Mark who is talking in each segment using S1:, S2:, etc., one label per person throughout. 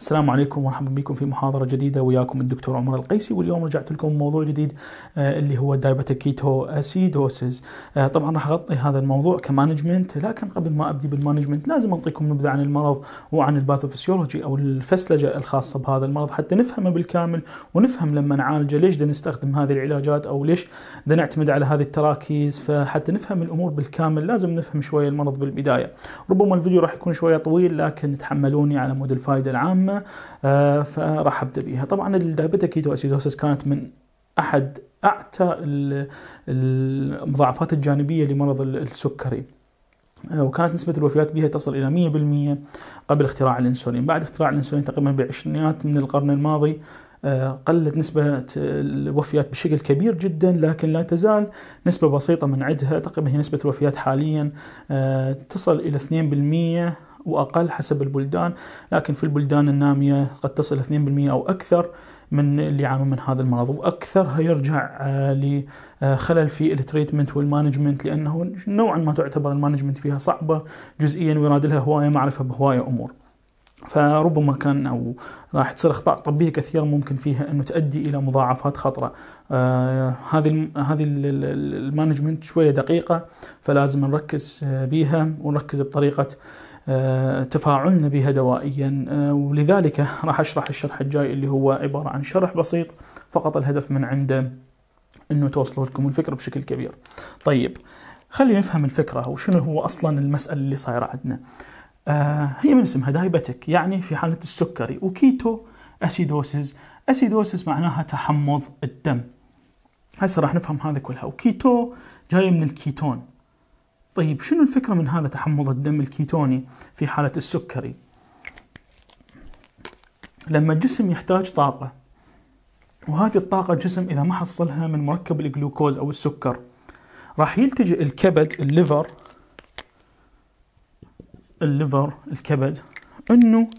S1: السلام عليكم ومرحبا بكم في محاضرة جديدة وياكم الدكتور عمر القيسي واليوم رجعت لكم موضوع جديد آه، اللي هو دايباتيك كيتو اسيدوسز طبعا راح اغطي هذا الموضوع كمانجمنت لكن قبل ما ابدي بالمانجمنت لازم اعطيكم نبذة عن المرض وعن الباثوفسيولوجي او الفسلجة الخاصة بهذا المرض حتى نفهمه بالكامل ونفهم لما نعالجه ليش نستخدم هذه العلاجات او ليش نعتمد على هذه التراكيز فحتى نفهم الامور بالكامل لازم نفهم شوية المرض بالبداية ربما الفيديو راح يكون شوية طويل لكن تحملوني على مود الفائدة العامة مهمه آه، فراح ابدا بيها طبعا الدايبيتك كيتو اسيدوسس كانت من احد اعتى المضاعفات الجانبيه لمرض السكري آه، وكانت نسبة الوفيات بها تصل إلى 100% قبل اختراع الأنسولين بعد اختراع الأنسولين تقريبا بعشرينيات من القرن الماضي آه، قلت نسبة الوفيات بشكل كبير جدا لكن لا تزال نسبة بسيطة من عدها تقريبا هي نسبة الوفيات حاليا تصل إلى 2% وأقل حسب البلدان لكن في البلدان النامية قد تصل 2% أو أكثر من اللي يعانون من هذا المرض واكثرها يرجع آه، لخلل في التريتمنت والمانجمنت لانه نوعا ما تعتبر المانجمنت فيها صعبه جزئيا ويراد لها هوايه معرفه بهوايه امور. فربما كان او راح تصير اخطاء طبيه كثيره ممكن فيها انه تؤدي الى مضاعفات خطره. هذه آه هذه المانجمنت شويه دقيقه فلازم نركز آه، بيها ونركز بطريقه آه، تفاعلنا بها دوائيا آه، ولذلك راح اشرح الشرح الجاي اللي هو عباره عن شرح بسيط فقط الهدف من عنده انه توصلوا لكم الفكره بشكل كبير. طيب خلينا نفهم الفكره وشنو هو اصلا المساله اللي صايره عندنا. آه، هي من اسمها دايبتك يعني في حاله السكري وكيتو اسيدوسيس، اسيدوسيس معناها تحمض الدم. هسه راح نفهم هذا كلها وكيتو جايه من الكيتون طيب شنو الفكرة من هذا تحمض الدم الكيتوني في حالة السكري؟ لما الجسم يحتاج طاقة وهذه الطاقة الجسم إذا ما حصلها من مركب الجلوكوز أو السكر راح يلتجئ الكبد الليفر الليفر الكبد انه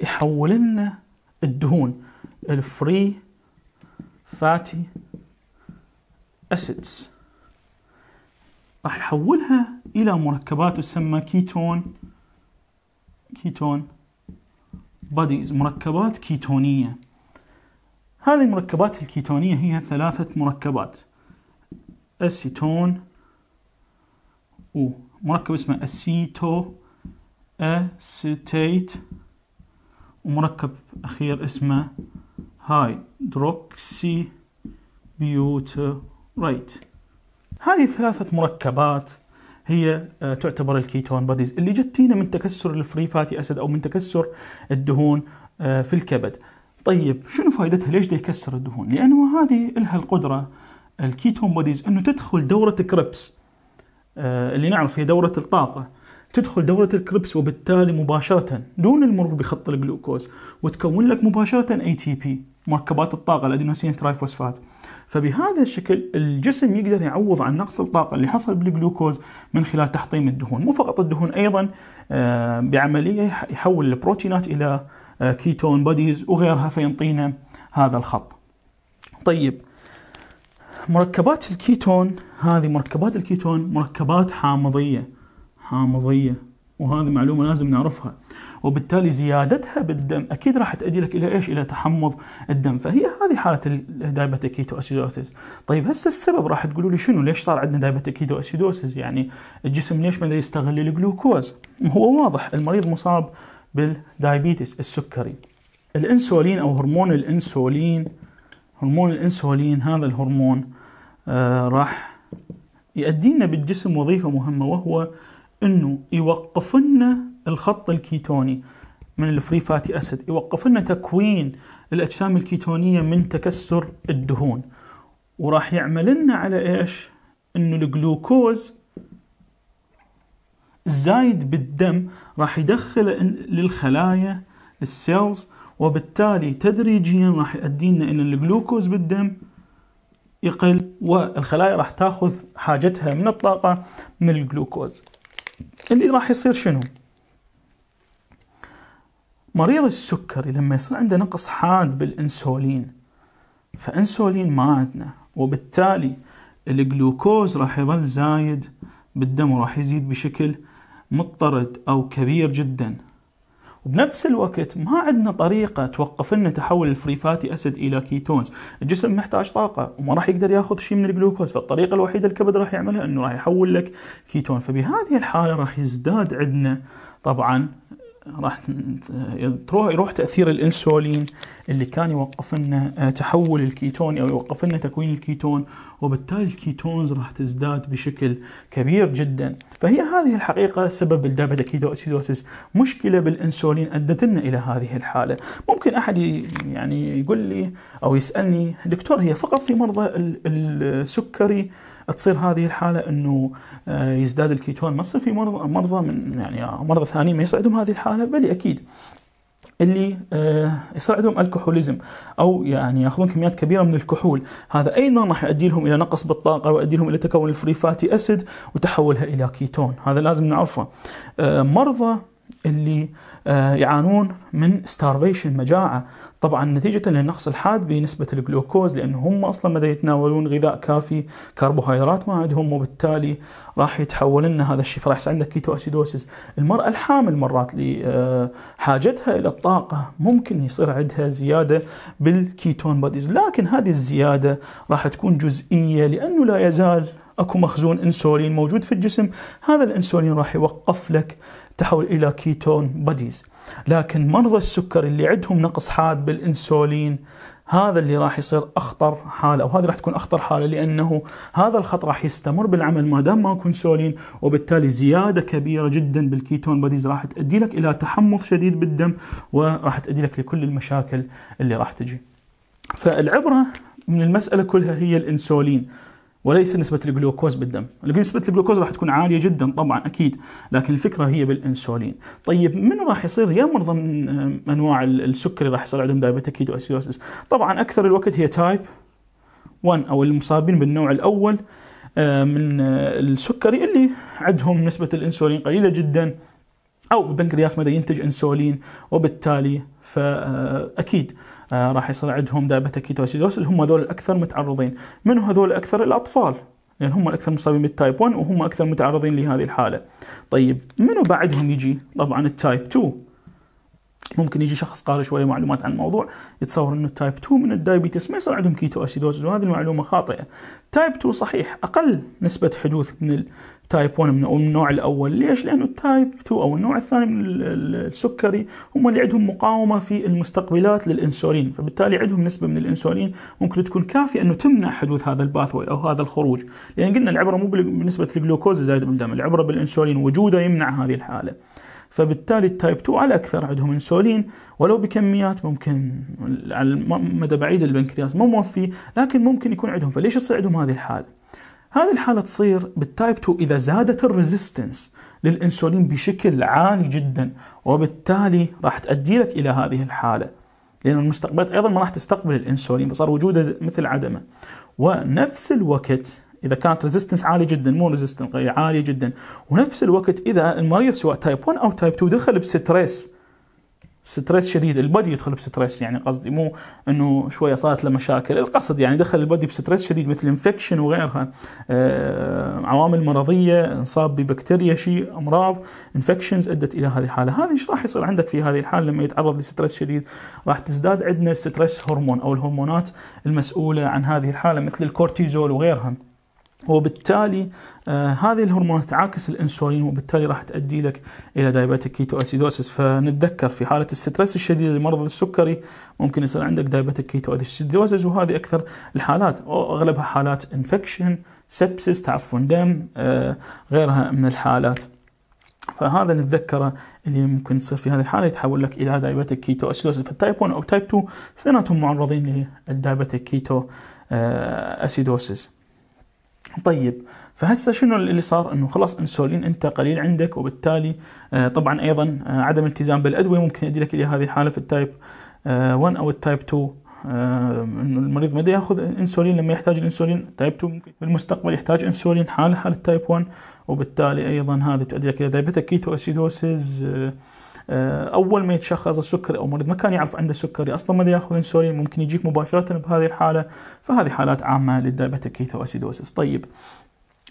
S1: يحول لنا الدهون الفري فاتي اسيدز راح يحولها إلى مركبات تسمى كيتون كيتون بوديز مركبات كيتونية هذه المركبات الكيتونية هي ثلاثة مركبات أسيتون ومركب اسمه أسيتو أسيتيت ومركب أخير اسمه هايدروكسي بيوتريت هذه الثلاثة مركبات هي آه، تعتبر الكيتون بوديز اللي جتينا من تكسر الفري فاتي اسيد او من تكسر الدهون آه، في الكبد طيب شنو فائدتها ليش دي يكسر الدهون لانه هذه لها القدره الكيتون بوديز انه تدخل دوره كريبس آه، اللي نعرف هي دوره الطاقه تدخل دورة الكريبس وبالتالي مباشرة دون المرور بخط الجلوكوز وتكون لك مباشرة اي تي بي مركبات الطاقة الادينوسين ترايفوسفات فبهذا الشكل الجسم يقدر يعوض عن نقص الطاقة اللي حصل بالجلوكوز من خلال تحطيم الدهون مو فقط الدهون أيضا آه، بعملية يحول البروتينات إلى كيتون آه، بوديز وغيرها فينطينا هذا الخط طيب مركبات الكيتون هذه مركبات الكيتون مركبات حامضية حامضية وهذه معلومة لازم نعرفها وبالتالي زيادتها بالدم اكيد راح تؤدي لك الى ايش؟ الى تحمض الدم فهي هذه حاله الدايبتيك كيتو اسيدوسيس. طيب هسه السبب راح تقولوا لي شنو ليش صار عندنا دايبتيك كيتو اسيدوسيس؟ يعني الجسم ليش ما يستغل الجلوكوز؟ هو واضح المريض مصاب بالدايبيتس السكري. الانسولين او هرمون الانسولين هرمون الانسولين هذا الهرمون آه راح يؤدي لنا بالجسم وظيفه مهمه وهو انه يوقف لنا الخط الكيتوني من الفري فاتي اسيد يوقف لنا تكوين الاجسام الكيتونيه من تكسر الدهون وراح يعمل لنا على ايش؟ انه الجلوكوز الزايد بالدم راح يدخله للخلايا للسيلز وبالتالي تدريجيا راح يؤدي لنا ان الجلوكوز بالدم يقل والخلايا راح تاخذ حاجتها من الطاقه من الجلوكوز اللي راح يصير شنو؟ مريض السكري لما يصير عنده نقص حاد بالانسولين فانسولين ما عندنا وبالتالي الجلوكوز راح يظل زايد بالدم وراح يزيد بشكل مضطرد او كبير جدا وبنفس الوقت ما عندنا طريقة توقف لنا تحول الفري فاتي اسيد الى كيتونز، الجسم محتاج طاقة وما راح يقدر ياخذ شيء من الجلوكوز، فالطريقة الوحيدة الكبد راح يعملها انه راح يحول لك كيتون، فبهذه الحالة راح يزداد عندنا طبعا راح تروح يروح تاثير الانسولين اللي كان يوقف لنا آه، تحول الكيتون او يوقف لنا تكوين الكيتون وبالتالي الكيتونز راح تزداد بشكل كبير جدا فهي هذه الحقيقه سبب الدابتا اسيدوسيس مشكله بالانسولين ادت لنا الى هذه الحاله ممكن احد يعني يقول لي او يسالني دكتور هي فقط في مرضى السكري تصير هذه الحاله انه آه، يزداد الكيتون ما تصير في مرضى مرضى من يعني مرضى ثانيين ما يصعدهم هذه الحاله بل اكيد اللي آه، يصير عندهم الكحوليزم او يعني ياخذون كميات كبيره من الكحول، هذا ايضا راح يؤدي لهم الى نقص بالطاقه ويؤدي لهم الى تكون الفري فاتي اسيد وتحولها الى كيتون، هذا لازم نعرفه. آه، مرضى اللي يعانون من ستارفيشن مجاعه، طبعا نتيجة للنقص الحاد بنسبة الجلوكوز لأن هم أصلا ما يتناولون غذاء كافي كربوهيدرات ما عندهم وبالتالي راح يتحول لنا هذا الشيء فراح يصير عندك كيتو أسيدوسيس المرأة الحامل مرات لحاجتها آه، إلى الطاقة ممكن يصير عندها زيادة بالكيتون بوديز لكن هذه الزيادة راح تكون جزئية لأنه لا يزال اكو مخزون انسولين موجود في الجسم هذا الانسولين راح يوقف لك تحول الى كيتون باديز لكن مرضى السكر اللي عندهم نقص حاد بالانسولين هذا اللي راح يصير اخطر حاله وهذه راح تكون اخطر حاله لانه هذا الخط راح يستمر بالعمل ما دام ماكو انسولين وبالتالي زياده كبيره جدا بالكيتون بوديز راح تؤدي لك الى تحمض شديد بالدم وراح تؤدي لك لكل المشاكل اللي راح تجي. فالعبره من المساله كلها هي الانسولين وليس نسبة الجلوكوز بالدم نسبة الجلوكوز راح تكون عالية جدا طبعا أكيد لكن الفكرة هي بالإنسولين طيب من راح يصير يا مرضى من آه، أنواع السكري راح يصير عندهم دايبتيك أسيروسيس طبعا أكثر الوقت هي تايب 1 أو المصابين بالنوع الأول آه، من آه، السكري اللي عندهم نسبة الإنسولين قليلة جدا أو البنكرياس ما ينتج إنسولين وبالتالي فأكيد آه، راح يصير عندهم دايبتا كيتوسيدوسيس هم هذول الاكثر متعرضين من هذول الاكثر الاطفال لان يعني هم الاكثر مصابين بالتايب 1 وهم اكثر متعرضين لهذه الحاله طيب منو بعدهم يجي طبعا التايب 2 ممكن يجي شخص قاري شويه معلومات عن الموضوع يتصور انه التايب 2 من الدايبيتس ما يصير عندهم كيتو اسيدوز وهذه المعلومه خاطئه. تايب 2 صحيح اقل نسبه حدوث من التايب 1 من النوع الاول، ليش؟ لانه التايب 2 او النوع الثاني من السكري هم اللي عندهم مقاومه في المستقبلات للانسولين، فبالتالي عندهم نسبه من الانسولين ممكن تكون كافيه انه تمنع حدوث هذا الباثوي او هذا الخروج، لان قلنا العبره مو بنسبه الجلوكوز الزايده بالدم، العبره بالانسولين وجوده يمنع هذه الحاله. فبالتالي التايب 2 على اكثر عندهم انسولين ولو بكميات ممكن على المدى بعيد البنكرياس مو موفي لكن ممكن يكون عندهم فليش يصير عندهم هذه الحاله؟ هذه الحاله تصير بالتايب 2 اذا زادت الريزيستنس للانسولين بشكل عالي جدا وبالتالي راح تؤدي لك الى هذه الحاله لان المستقبلات ايضا ما راح تستقبل الانسولين فصار وجوده مثل عدمه ونفس الوقت اذا كانت ريزيستنس عاليه جدا مو ريزيستنس عاليه جدا ونفس الوقت اذا المريض سواء تايب 1 او تايب 2 دخل بستريس ستريس شديد البدي يدخل بستريس يعني قصدي مو انه شويه صارت له مشاكل القصد يعني دخل البدي بستريس شديد مثل انفكشن وغيرها آه عوامل مرضيه انصاب ببكتيريا شيء امراض انفكشنز ادت الى هذه الحاله هذه ايش راح يصير عندك في هذه الحاله لما يتعرض لستريس شديد راح تزداد عندنا ستريس هرمون او الهرمونات المسؤوله عن هذه الحاله مثل الكورتيزول وغيرها وبالتالي آه هذه الهرمونات تعاكس الانسولين وبالتالي راح تؤدي لك الى دايبيتيك كيتو اسيدوسس فنتذكر في حاله الستريس الشديد لمرض السكري ممكن يصير عندك دايبيتيك كيتو اسيدوسس وهذه اكثر الحالات اغلبها حالات انفكشن سبسس تعفن دم آه غيرها من الحالات فهذا نتذكره اللي ممكن يصير في هذه الحاله يتحول لك الى دايبيتيك كيتو اسيدوسس فالتايب 1 او تايب 2 اثنيناتهم معرضين للدايبيتيك كيتو اسيدوسس طيب فهسه شنو اللي صار انه خلاص انسولين انت قليل عندك وبالتالي آه، طبعا ايضا آه، عدم التزام بالادويه ممكن يؤدي لك الى هذه الحاله في التايب 1 آه، او التايب 2 انه المريض ما ياخذ انسولين لما يحتاج الانسولين تايب 2 ممكن في المستقبل يحتاج انسولين حاله حاله تايب 1 وبالتالي ايضا هذه تؤدي لك الى دايبتك كيتو اسيدوسيز آه، اول ما يتشخص السكري او مريض ما كان يعرف عنده سكري اصلا ما ياخذ انسولين ممكن يجيك مباشره بهذه الحاله فهذه حالات عامه للدايبتيك كيتو اسيدوسيس طيب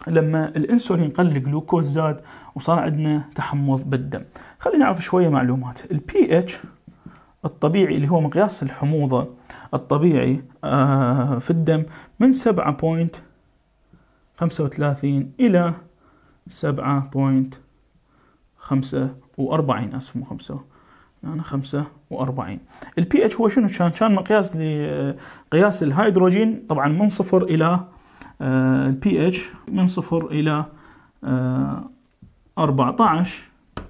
S1: لما الانسولين قل الجلوكوز زاد وصار عندنا تحمض بالدم خلينا نعرف شويه معلومات البي اتش الطبيعي اللي هو مقياس الحموضه الطبيعي آه، في الدم من 7.35 الى خمسة وأربعين أسف مو خمسة أنا خمسة وأربعين الـ pH هو شنو كان؟ كان مقياس لقياس الهيدروجين طبعا من صفر إلى آه، الـ pH من صفر إلى 14 آه،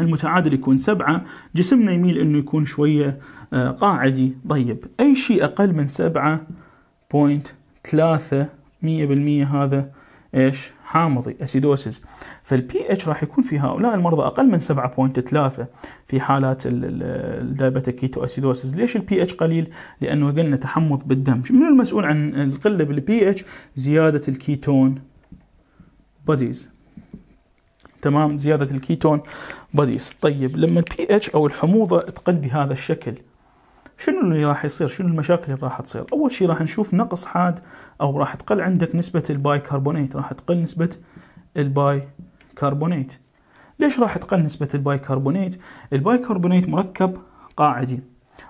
S1: المتعادل يكون سبعة جسمنا يميل أنه يكون شوية آه، قاعدي طيب أي شيء أقل من سبعة بوينت ثلاثة مية بالمية هذا إيش حامضي اسيدوسيس فالبي اتش راح يكون في هؤلاء المرضى اقل من 7.3 في حالات الدايبتيك كيتو اسيدوسيس ليش البي اتش قليل لانه قلنا تحمض بالدم من المسؤول عن القله بالبي اتش زياده الكيتون بوديز تمام زياده الكيتون بوديز طيب لما البي اتش او الحموضه تقل بهذا الشكل شنو اللي راح يصير شنو المشاكل اللي راح تصير اول شيء راح نشوف نقص حاد او راح تقل عندك نسبه الباي كربونيت راح تقل نسبه الباي كربونيت ليش راح تقل نسبه الباي كربونيت الباي كربونيت مركب قاعدي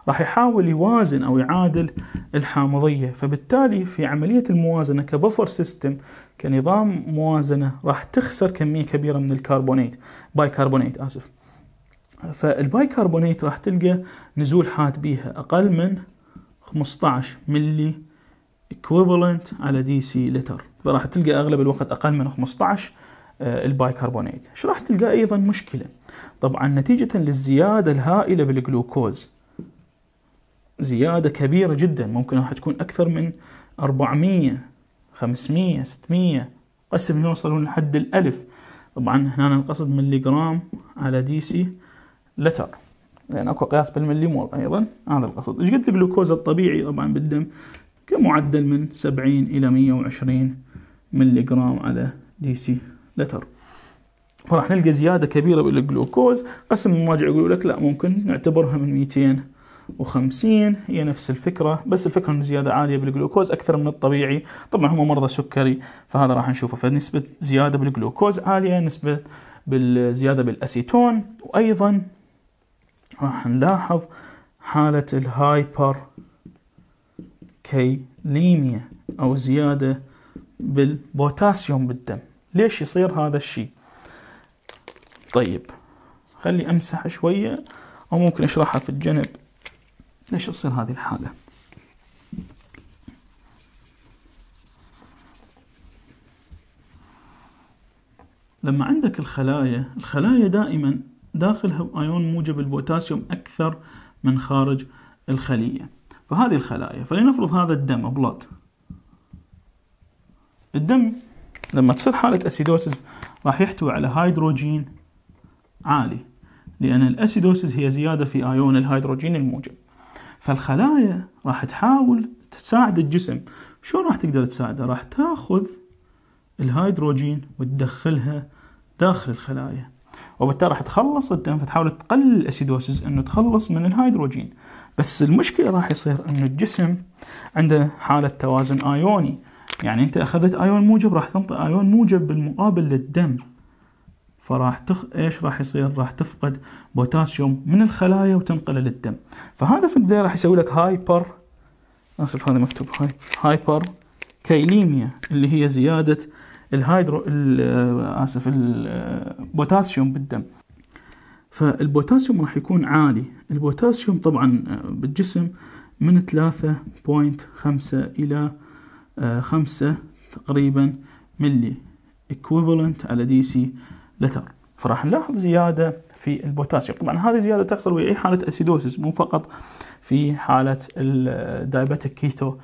S1: راح يحاول يوازن او يعادل الحامضيه فبالتالي في عمليه الموازنه كبفر سيستم كنظام موازنه راح تخسر كميه كبيره من الكربونيت باي كربونيت اسف فالبايكربونيت راح تلقى نزول حاد بيها اقل من 15 ملي اكويفالنت على دي سي لتر فراح تلقى اغلب الوقت اقل من 15 آه، البايكربونيت ايش راح تلقى ايضا مشكله طبعا نتيجه للزياده الهائله بالجلوكوز زياده كبيره جدا ممكن راح تكون اكثر من 400 500 600 قسم يوصلون لحد الالف طبعا هنا القصد ملي جرام على دي سي لتر لان اكو قياس بالمليمول ايضا هذا القصد ايش قلت الجلوكوز الطبيعي طبعا بالدم كمعدل من 70 الى 120 ملي جرام على دي سي لتر فراح نلقى زياده كبيره بالجلوكوز قسم المواجع يقول لك لا ممكن نعتبرها من 250 هي نفس الفكره بس الفكره انه زياده عاليه بالجلوكوز اكثر من الطبيعي طبعا هم مرضى سكري فهذا راح نشوفه فنسبه زياده بالجلوكوز عاليه نسبه بالزياده بالاسيتون وايضا راح نلاحظ حالة الهايبر كيليميا أو زيادة بالبوتاسيوم بالدم ليش يصير هذا الشيء طيب خلي أمسح شوية أو ممكن أشرحها في الجنب ليش تصير هذه الحالة لما عندك الخلايا الخلايا دائما داخلها أيون موجب البوتاسيوم أكثر من خارج الخلية فهذه الخلايا فلنفرض هذا الدم بلوت الدم لما تصير حالة أسيدوسيس راح يحتوي على هيدروجين عالي لأن الأسيدوسيس هي زيادة في أيون الهيدروجين الموجب فالخلايا راح تحاول تساعد الجسم شو راح تقدر تساعده راح تاخذ الهيدروجين وتدخلها داخل الخلايا وبالتالي راح تخلص الدم فتحاول تقلل الاسيدوسز انه تخلص من الهيدروجين بس المشكله راح يصير انه الجسم عنده حاله توازن ايوني يعني انت اخذت ايون موجب راح تنطي ايون موجب بالمقابل للدم فراح تخ... ايش راح يصير؟ راح تفقد بوتاسيوم من الخلايا وتنقله للدم. فهذا في البدايه راح يسوي لك هايبر اسف هذا مكتوب هاي هايبر كيليميا اللي هي زياده الهيدرو آه، اسف البوتاسيوم آه، بالدم فالبوتاسيوم راح يكون عالي البوتاسيوم طبعا آه، بالجسم من 3.5 الى 5 تقريبا ملي اكويفالنت على دي سي لتر فراح نلاحظ زياده في البوتاسيوم طبعا هذه زياده تحصل في اي حاله اسيدوسيس مو فقط في حاله الدايبتيك كيتو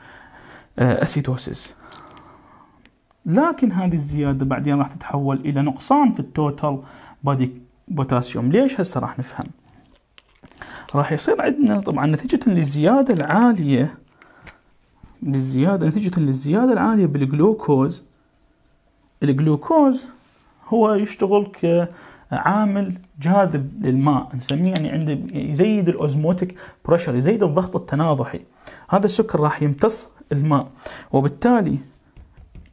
S1: اسيدوسيس لكن هذه الزيادة بعدين راح تتحول إلى نقصان في التوتال بادي بوتاسيوم ليش هسه راح نفهم راح يصير عندنا طبعا نتيجة للزيادة العالية للزيادة نتيجة للزيادة العالية بالجلوكوز الجلوكوز هو يشتغل كعامل جاذب للماء نسميه يعني عنده يزيد الاوزموتيك بريشر يزيد الضغط التناضحي هذا السكر راح يمتص الماء وبالتالي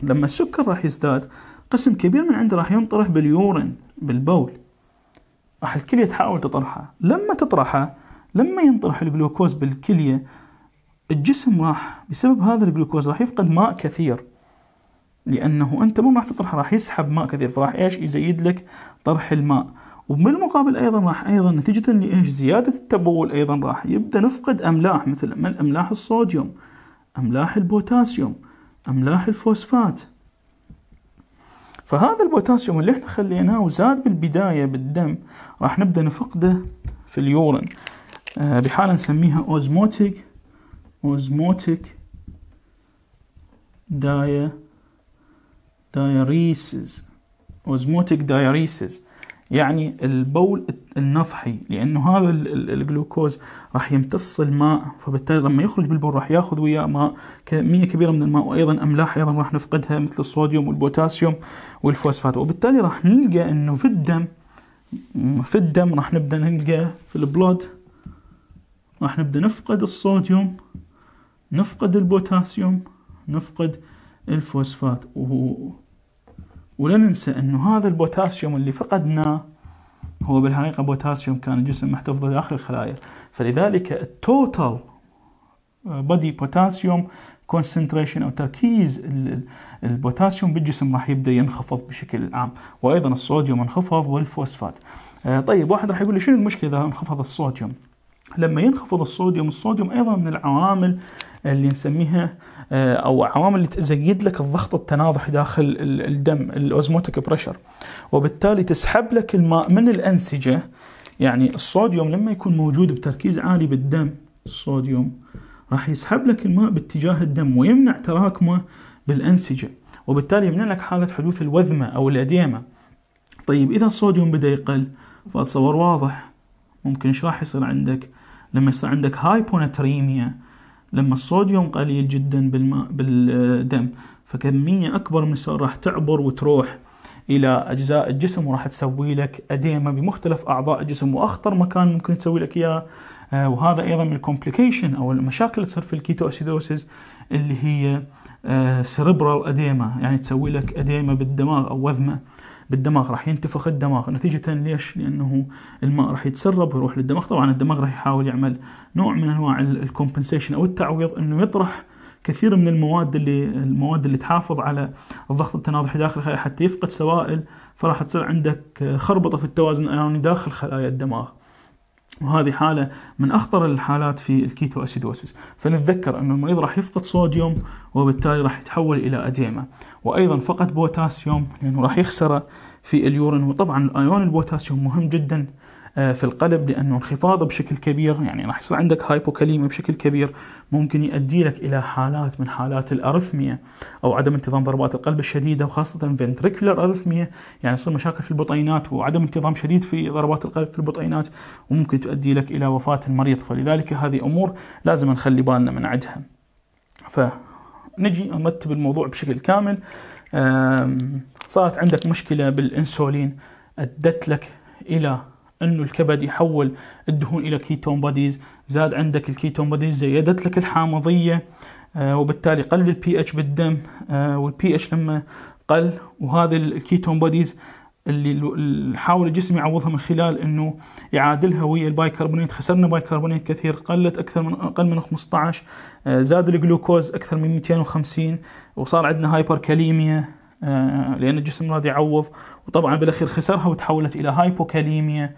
S1: لما السكر راح يزداد قسم كبير من عنده راح ينطرح باليورين بالبول راح الكلية تحاول تطرحه لما تطرحه لما ينطرح الجلوكوز بالكلية الجسم راح بسبب هذا الجلوكوز راح يفقد ماء كثير لأنه أنت مو راح تطرح راح يسحب ماء كثير فراح إيش يزيد لك طرح الماء وبالمقابل أيضا راح أيضا نتيجة لإيش زيادة التبول أيضا راح يبدأ نفقد أملاح مثل أملاح الصوديوم أملاح البوتاسيوم أملاح الفوسفات فهذا البوتاسيوم اللي احنا خليناه وزاد بالبداية بالدم راح نبدأ نفقده في اليورين آه، بحالة نسميها اوزموتيك اوزموتيك دايا دايريسز اوزموتيك دايريسز يعني البول النفحي لانه هذا الجلوكوز راح يمتص الماء فبالتالي لما يخرج بالبول راح ياخذ وياه ماء كميه كبيره من الماء وايضا املاح ايضا راح نفقدها مثل الصوديوم والبوتاسيوم والفوسفات وبالتالي راح نلقى انه في الدم في الدم راح نبدا نلقى في البلود راح نبدا نفقد الصوديوم نفقد البوتاسيوم نفقد الفوسفات ولا ننسى انه هذا البوتاسيوم اللي فقدناه هو بالحقيقة بوتاسيوم كان الجسم محتفظ داخل الخلايا فلذلك التوتال بودي بوتاسيوم كونسنتريشن او تركيز البوتاسيوم بالجسم راح يبدا ينخفض بشكل عام وايضا الصوديوم انخفض والفوسفات آه، طيب واحد راح يقول لي شنو المشكله اذا انخفض الصوديوم لما ينخفض الصوديوم الصوديوم ايضا من العوامل اللي نسميها آه، او عوامل اللي تزيد لك الضغط التناضح داخل الدم الاوزموتيك بريشر وبالتالي تسحب لك الماء من الانسجه يعني الصوديوم لما يكون موجود بتركيز عالي بالدم الصوديوم راح يسحب لك الماء باتجاه الدم ويمنع تراكمه بالانسجه وبالتالي يمنع لك حاله حدوث الوذمه او الاديمه طيب اذا الصوديوم بدا يقل فالصور واضح ممكن ايش راح يصير عندك لما يصير عندك هايبوناتريميا لما الصوديوم قليل جدا بالماء بالدم فكمية أكبر من السعر راح تعبر وتروح إلى أجزاء الجسم وراح تسوي لك أديمة بمختلف أعضاء الجسم وأخطر مكان ممكن تسوي لك إياه آه، وهذا أيضا من الكومبليكيشن أو المشاكل اللي تصير في الكيتو أسيدوسيس اللي هي سيربرال أديمة يعني تسوي لك أديمة بالدماغ أو وذمة بالدماغ راح ينتفخ الدماغ نتيجة ليش؟ لأنه الماء راح يتسرب ويروح للدماغ طبعا الدماغ راح يحاول يعمل نوع من أنواع الكومبنسيشن أو التعويض أنه يطرح كثير من المواد اللي المواد اللي تحافظ على الضغط التناضحي داخل الخلايا حتى يفقد سوائل فراح تصير عندك خربطة في التوازن الايوني داخل خلايا الدماغ وهذه حالة من أخطر الحالات في الكيتو أسيدوسيس فنتذكر أن المريض راح يفقد صوديوم وبالتالي راح يتحول إلى أديمة وأيضا فقد بوتاسيوم لأنه راح يخسره في اليورين وطبعا الأيون البوتاسيوم مهم جدا آه، في القلب لانه انخفاضه بشكل كبير يعني راح يصير عندك هايبوكاليميا بشكل كبير ممكن يؤدي لك الى حالات من حالات الارثميا او عدم انتظام ضربات القلب الشديده وخاصه فنتريكولر ارثميا يعني يصير مشاكل في البطينات وعدم انتظام شديد في ضربات القلب في البطينات وممكن تؤدي لك الى وفاه المريض فلذلك هذه امور لازم نخلي بالنا من عدها فنجي نرتب الموضوع بشكل كامل صارت عندك مشكله بالانسولين ادت لك الى انه الكبد يحول الدهون الى كيتون بوديز زاد عندك الكيتون بوديز زيدت لك الحامضيه آه، وبالتالي قل البي اتش بالدم آه، والبي اتش لما قل وهذه الكيتون بوديز اللي حاول الجسم يعوضها من خلال انه يعادلها ويا البايكربونات خسرنا بايكربونات كثير قلت اكثر من اقل من 15 آه، زاد الجلوكوز اكثر من 250 وصار عندنا هايبر كاليميا لان الجسم راضي يعوض وطبعا بالاخير خسرها وتحولت الى هايبوكاليميا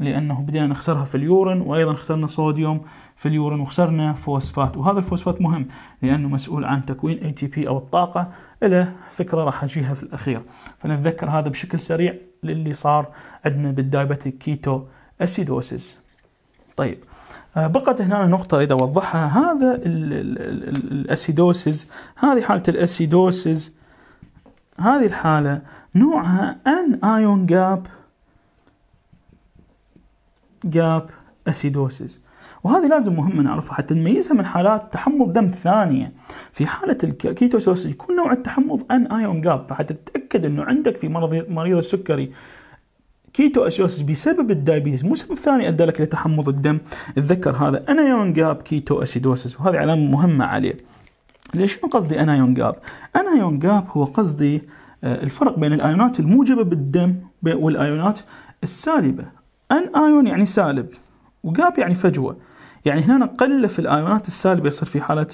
S1: لانه بدينا نخسرها في اليورين وايضا خسرنا صوديوم في اليورين وخسرنا فوسفات وهذا الفوسفات مهم لانه مسؤول عن تكوين اي تي بي او الطاقه الى فكره راح اجيها في الاخير فنتذكر هذا بشكل سريع للي صار عندنا بالدايبتيك كيتو اسيدوسيس طيب آه، بقت هنا نقطة أريد أوضحها هذا الأسيدوسيس هذه حالة الأسيدوسيس هذه الحالة نوعها أن آيون جاب جاب أسيدوسيس وهذه لازم مهمة نعرفها حتى نميزها من حالات تحمض دم ثانية في حالة الكيتوسوس يكون نوع التحمض أن آيون جاب فحتى تتأكد أنه عندك في مرض مريض السكري كيتو اسيوسس بسبب الدايبيتس مو سبب ثاني ادى لك لتحمض الدم تذكر هذا يون جاب كيتو اسيدوسس وهذه علامه مهمه عليه ليش شنو قصدي يون جاب يون جاب هو قصدي آه، الفرق بين الايونات الموجبه بالدم والايونات السالبه ان ايون يعني سالب وجاب يعني فجوه يعني هنا قل في الايونات السالبه يصير في حاله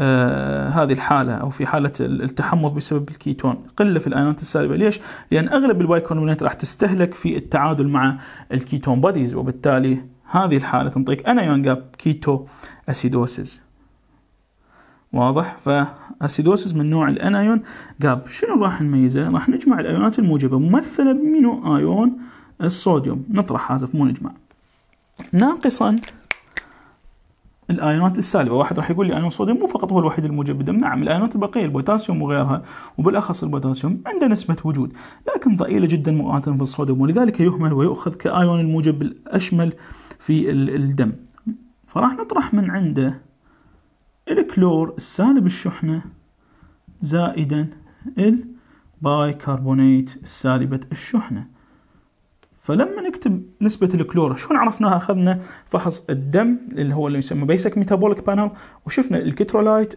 S1: آه هذه الحاله او في حاله التحمض بسبب الكيتون قله في الايونات السالبه ليش لان اغلب البايكربونات راح تستهلك في التعادل مع الكيتون بوديز وبالتالي هذه الحاله تنطيك انايون جاب كيتو اسيدوسيس واضح فاسيدوسيس من نوع الانايون جاب شنو راح نميزه راح نجمع الايونات الموجبه ممثله بمينو ايون الصوديوم نطرح هذا مو نجمع ناقصا الايونات السالبه واحد راح يقول لي ايون الصوديوم مو فقط هو الوحيد الموجب بالدم نعم الايونات البقيه البوتاسيوم وغيرها وبالاخص البوتاسيوم عنده نسبه وجود لكن ضئيله جدا مقارنه بالصوديوم ولذلك يهمل ويؤخذ كايون الموجب الاشمل في الدم فراح نطرح من عنده الكلور السالب الشحنه زائدا البايكربونات السالبه الشحنه فلما نكتب نسبة الكلور شلون عرفناها أخذنا فحص الدم اللي هو اللي يسمى بيسك ميتابوليك بانل وشفنا الكترولايت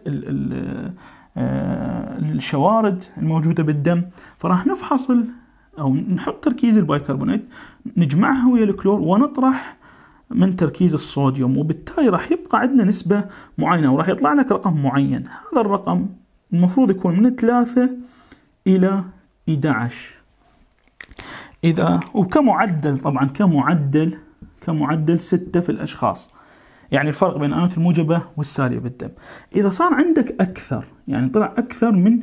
S1: آه، الشوارد الموجودة بالدم فراح نفحص أو نحط تركيز البايكربونات نجمعها ويا الكلور ونطرح من تركيز الصوديوم وبالتالي راح يبقى عندنا نسبة معينة وراح يطلع لك رقم معين هذا الرقم المفروض يكون من 3 إلى 11 إذا وكمعدل طبعا كمعدل كمعدل ستة في الأشخاص يعني الفرق بين الآنات الموجبة والسالية بالدم إذا صار عندك أكثر يعني طلع أكثر من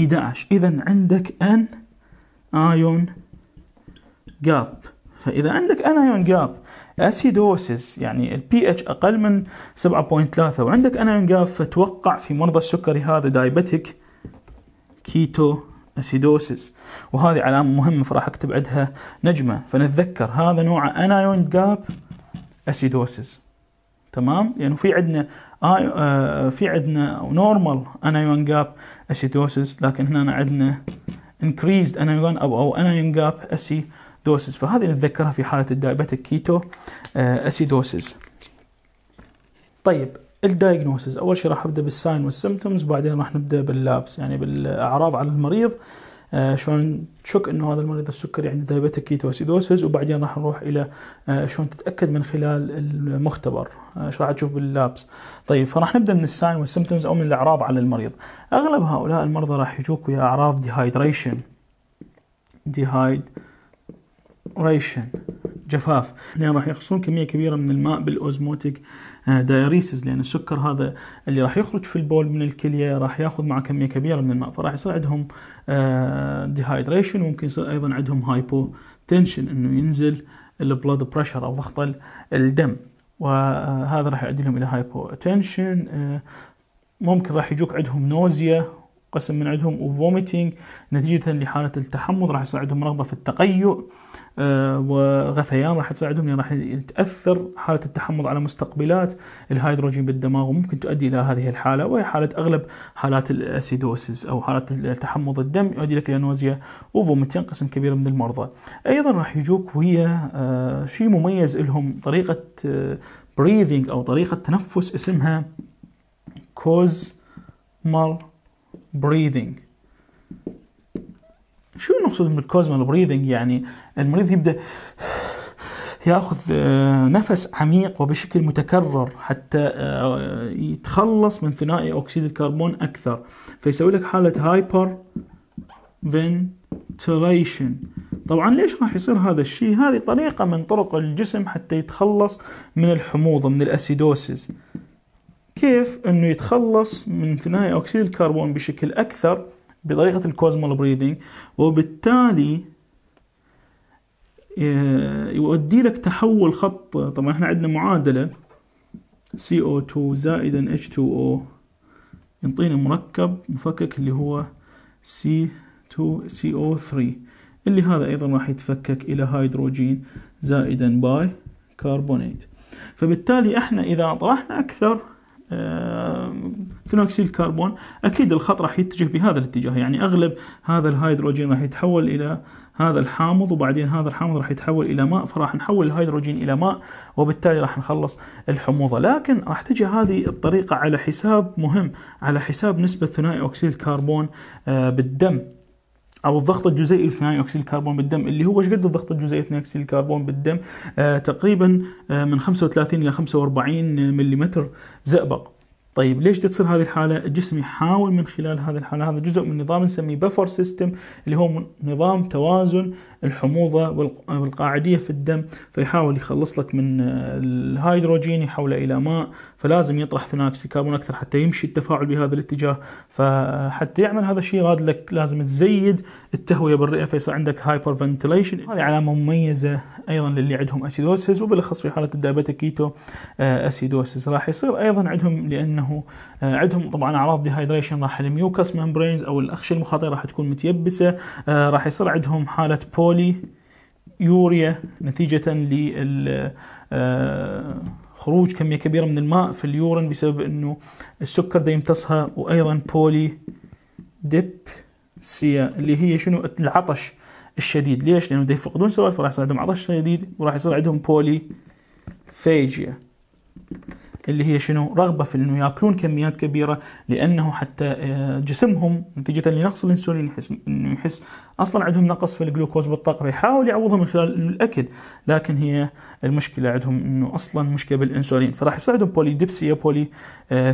S1: 11 إذا عندك أن آيون جاب فإذا عندك ان ايون جاب أسيدوسيس يعني البي اتش أقل من 7.3 وعندك ان ايون جاب فتوقع في مرضى السكري هذا دايبتيك كيتو أسيدوسس وهذه علامة مهمة فراح اكتب عندها نجمة فنتذكر هذا نوع انايون جاب أسيدوسس تمام لانه يعني في عندنا في عندنا نورمال انايون جاب أسيدوسس لكن هنا عندنا increased انايون او او انايون جاب اسيدوسيس فهذه نتذكرها في حالة الدايبتيك كيتو اسيدوسيس طيب الدايجنوسز اول شيء راح ابدا بالساين والسيمتومز بعدين راح نبدا باللابس يعني بالاعراض على المريض آه، شلون تشك انه هذا المريض السكري عنده دايبيتك كيتواسيدوسيس وبعدين راح نروح الى آه، شلون تتاكد من خلال المختبر ايش آه، راح تشوف باللابس طيب فراح نبدا من الساين والسيمتومز او من الاعراض على المريض اغلب هؤلاء المرضى راح يجوك ويا اعراض ديهايدريشن ديهايدريشن جفاف لان راح يخصون كميه كبيره من الماء بالاوزموتيك دايريسز آه، لان السكر هذا اللي راح يخرج في البول من الكليه راح ياخذ معه كميه كبيره من الماء فراح يصير عندهم ديهايدريشن آه، وممكن يصير ايضا عندهم هايبو تنشن انه ينزل البلود بريشر او ضغط الدم وهذا راح يؤدي لهم الى هايبو آه، تنشن ممكن راح يجوك عندهم نوزيا قسم من عندهم وفوميتنج نتيجة لحالة التحمض راح يساعدهم رغبة في التقيؤ آه، وغثيان راح تساعدهم يعني راح تأثر حالة التحمض على مستقبلات الهيدروجين بالدماغ وممكن تؤدي إلى هذه الحالة وهي حالة أغلب حالات الأسيدوسيس أو حالة التحمض الدم يؤدي لك إلى نوزيا وفوميتين قسم كبير من المرضى أيضا راح يجوك ويا آه، شيء مميز لهم طريقة بريذنج آه، أو طريقة تنفس اسمها كوز مال breathing شو نقصد بالكوزمال بريذنج يعني المريض يبدا ياخذ آه، نفس عميق وبشكل متكرر حتى آه، يتخلص من ثنائي اكسيد الكربون اكثر فيسوي لك حاله هايبر فنتليشن طبعا ليش راح يصير هذا الشيء هذه طريقه من طرق الجسم حتى يتخلص من الحموضه من الاسيدوسيس كيف انه يتخلص من ثنائي اكسيد الكربون بشكل اكثر بطريقه الكوزمال بريدنج وبالتالي آه، يؤدي لك تحول خط طبعا احنا عندنا معادله CO2 زائدا H2O ينطينا مركب مفكك اللي هو C2CO3 اللي هذا ايضا راح يتفكك الى هيدروجين زائدا باي كربونيت فبالتالي احنا اذا طرحنا اكثر ثاني آه، اكسيد الكربون اكيد الخط راح يتجه بهذا الاتجاه يعني اغلب هذا الهيدروجين راح يتحول الى هذا الحامض وبعدين هذا الحامض راح يتحول الى ماء فراح نحول الهيدروجين الى ماء وبالتالي راح نخلص الحموضه لكن راح تجي هذه الطريقه على حساب مهم على حساب نسبه ثنائي اكسيد الكربون آه، بالدم او الضغط الجزيئي لثاني اكسيد الكربون بالدم اللي هو ايش قد الضغط الجزيئي لثاني اكسيد الكربون بالدم آه تقريبا آه من 35 الى 45 ملم زئبق طيب ليش تصير هذه الحالة؟ الجسم يحاول من خلال هذه الحالة هذا جزء من نظام نسميه بفر سيستم اللي هو نظام توازن الحموضة والقاعدية في الدم فيحاول يخلص لك من آه، الهيدروجين يحوله إلى ماء فلازم يطرح ثنائي كربون أكثر حتى يمشي التفاعل بهذا الاتجاه فحتى يعمل هذا الشيء راد لك لازم تزيد التهوية بالرئة فيصير عندك هايبر فنتليشن هذه علامة مميزة أيضا للي عندهم أسيدوسيس وبالأخص في حالة الدايبيتيك كيتو أسيدوسيس آه، راح يصير أيضا عندهم لأنه آه، عندهم طبعا أعراض ديهايدريشن راح الميوكس ممبرينز أو الأخشية المخاطية راح تكون متيبسة راح يصير عندهم حالة بول بولي يوريا نتيجة لخروج آه، كمية كبيرة من الماء في اليورين بسبب أنه السكر ده يمتصها وأيضا بولي ديبسيا اللي هي شنو العطش الشديد ليش؟ لأنه ده يفقدون سوائل فراح يصير عندهم عطش شديد وراح يصير عندهم بولي فيجيا اللي هي شنو رغبه في انه ياكلون كميات كبيره لانه حتى آه، جسمهم نتيجه لنقص الانسولين يحس انه يحس اصلا عندهم نقص في الجلوكوز بالطاقه فيحاول يعوضها من خلال الاكل لكن هي المشكله عندهم انه اصلا مشكله بالانسولين فراح يصير عندهم بولي ديبسيا آه، بولي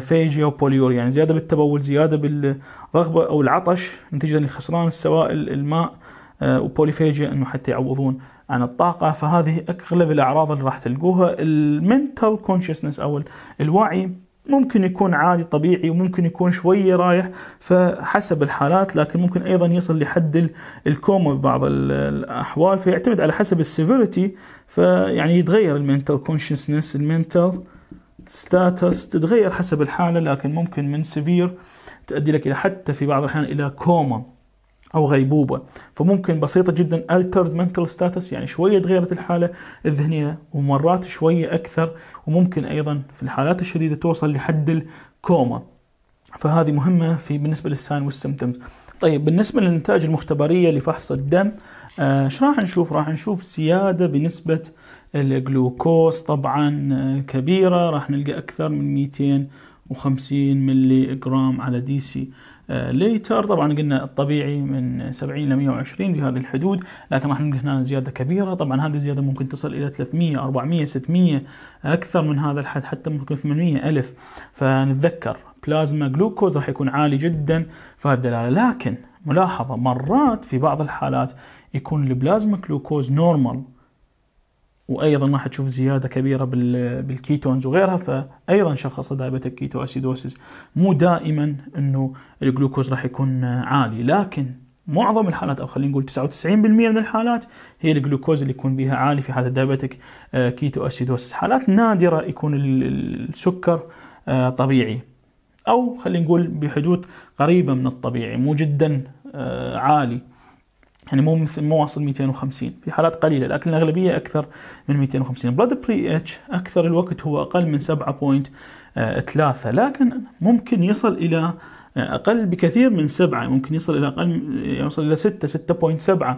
S1: فيجيا وبوليوريا يعني زياده بالتبول زياده بالرغبه او العطش نتيجه لخسران السوائل الماء آه، وبوليفيجيا انه حتى يعوضون عن الطاقه فهذه اغلب الاعراض اللي راح تلقوها المنتال كونشسنس او الوعي ممكن يكون عادي طبيعي وممكن يكون شوية رايح فحسب الحالات لكن ممكن أيضا يصل لحد الكوما ببعض الأحوال فيعتمد على حسب السيفيريتي فيعني يتغير المنتال كونشسنس المنتال ستاتس تتغير حسب الحالة لكن ممكن من سيفير تؤدي لك إلى حتى في بعض الأحيان إلى كوما او غيبوبه فممكن بسيطه جدا altered mental status يعني شويه تغيرت الحاله الذهنيه ومرات شويه اكثر وممكن ايضا في الحالات الشديده توصل لحد الكوما فهذه مهمه في بالنسبه للساين والسمبتومز طيب بالنسبه للنتائج المختبريه لفحص الدم ايش آه راح نشوف راح نشوف زياده بنسبه الجلوكوز طبعا آه، كبيره راح نلقى اكثر من 250 ملي جرام على دي سي آه، ليتر طبعا قلنا الطبيعي من 70 ل 120 بهذه الحدود لكن راح نلقى هنا زياده كبيره طبعا هذه الزياده ممكن تصل الى 300 400 600 اكثر من هذا الحد حتى ممكن 800 الف فنتذكر بلازما جلوكوز راح يكون عالي جدا في هذه الدلاله لكن ملاحظه مرات في بعض الحالات يكون البلازما جلوكوز نورمال وايضا راح تشوف زياده كبيره بالكيتونز وغيرها فايضا شخص دايبتك كيتو اسيدوسيس مو دائما انه الجلوكوز راح يكون عالي لكن معظم الحالات او خلينا نقول 99% من الحالات هي الجلوكوز اللي يكون بها عالي في حاله الدايبتك آه، كيتو اسيدوسيس حالات نادره يكون السكر آه، طبيعي او خلينا نقول بحدود قريبه من الطبيعي مو جدا آه، عالي يعني مو مو واصل 250 في حالات قليله لكن الاغلبيه اكثر من 250 بلاد بري اتش اكثر الوقت هو اقل من 7.3 لكن ممكن يصل الى اقل بكثير من 7 ممكن يصل الى اقل يوصل الى 6 6.7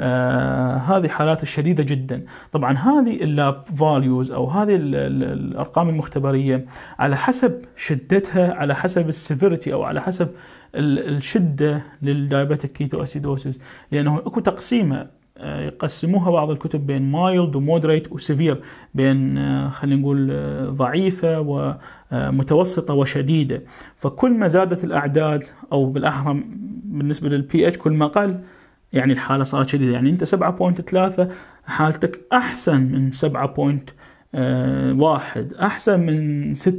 S1: آه، هذه حالات الشديدة جدا طبعا هذه اللاب فاليوز أو هذه الأرقام المختبرية على حسب شدتها على حسب السيفيرتي أو على حسب الشدة للدايابيتيك كيتو أسيدوسيس لأنه اكو تقسيمة آه، يقسموها بعض الكتب بين مايلد ومودريت وسيفير بين آه، خلينا نقول ضعيفة ومتوسطة وشديدة فكل ما زادت الأعداد أو بالأحرى بالنسبة للبي اتش كل ما قل يعني الحاله صارت شديده يعني انت 7.3 حالتك احسن من 7.1 آه، احسن من 6.8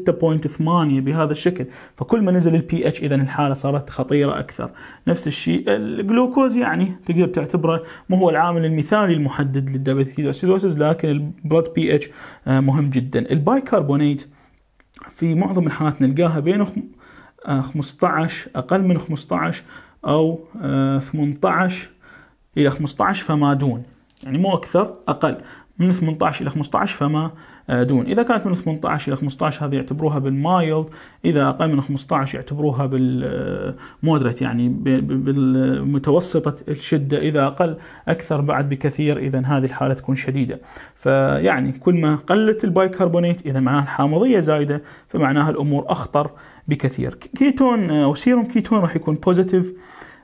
S1: بهذا الشكل فكل ما نزل البي اتش اذا الحاله صارت خطيره اكثر نفس الشيء الجلوكوز يعني تقدر تعتبره مو هو العامل المثالي المحدد للدايبيتيكوز لكن البلد بي اتش مهم جدا البايكربونيت في معظم الحالات نلقاها بين 15 آه، اقل من 15 او 18 آه، إلى 15 فما دون يعني مو أكثر أقل من 18 إلى 15 فما آه، دون إذا كانت من 18 إلى 15 هذه يعتبروها بالمايلد إذا أقل من 15 يعتبروها بالمودريت آه، يعني بالمتوسطة الشدة إذا أقل أكثر بعد بكثير إذا هذه الحالة تكون شديدة فيعني كل ما قلت البايكربونات إذا معناها الحامضية زايدة فمعناها الأمور أخطر بكثير كيتون آه، أو سيروم كيتون راح يكون بوزيتيف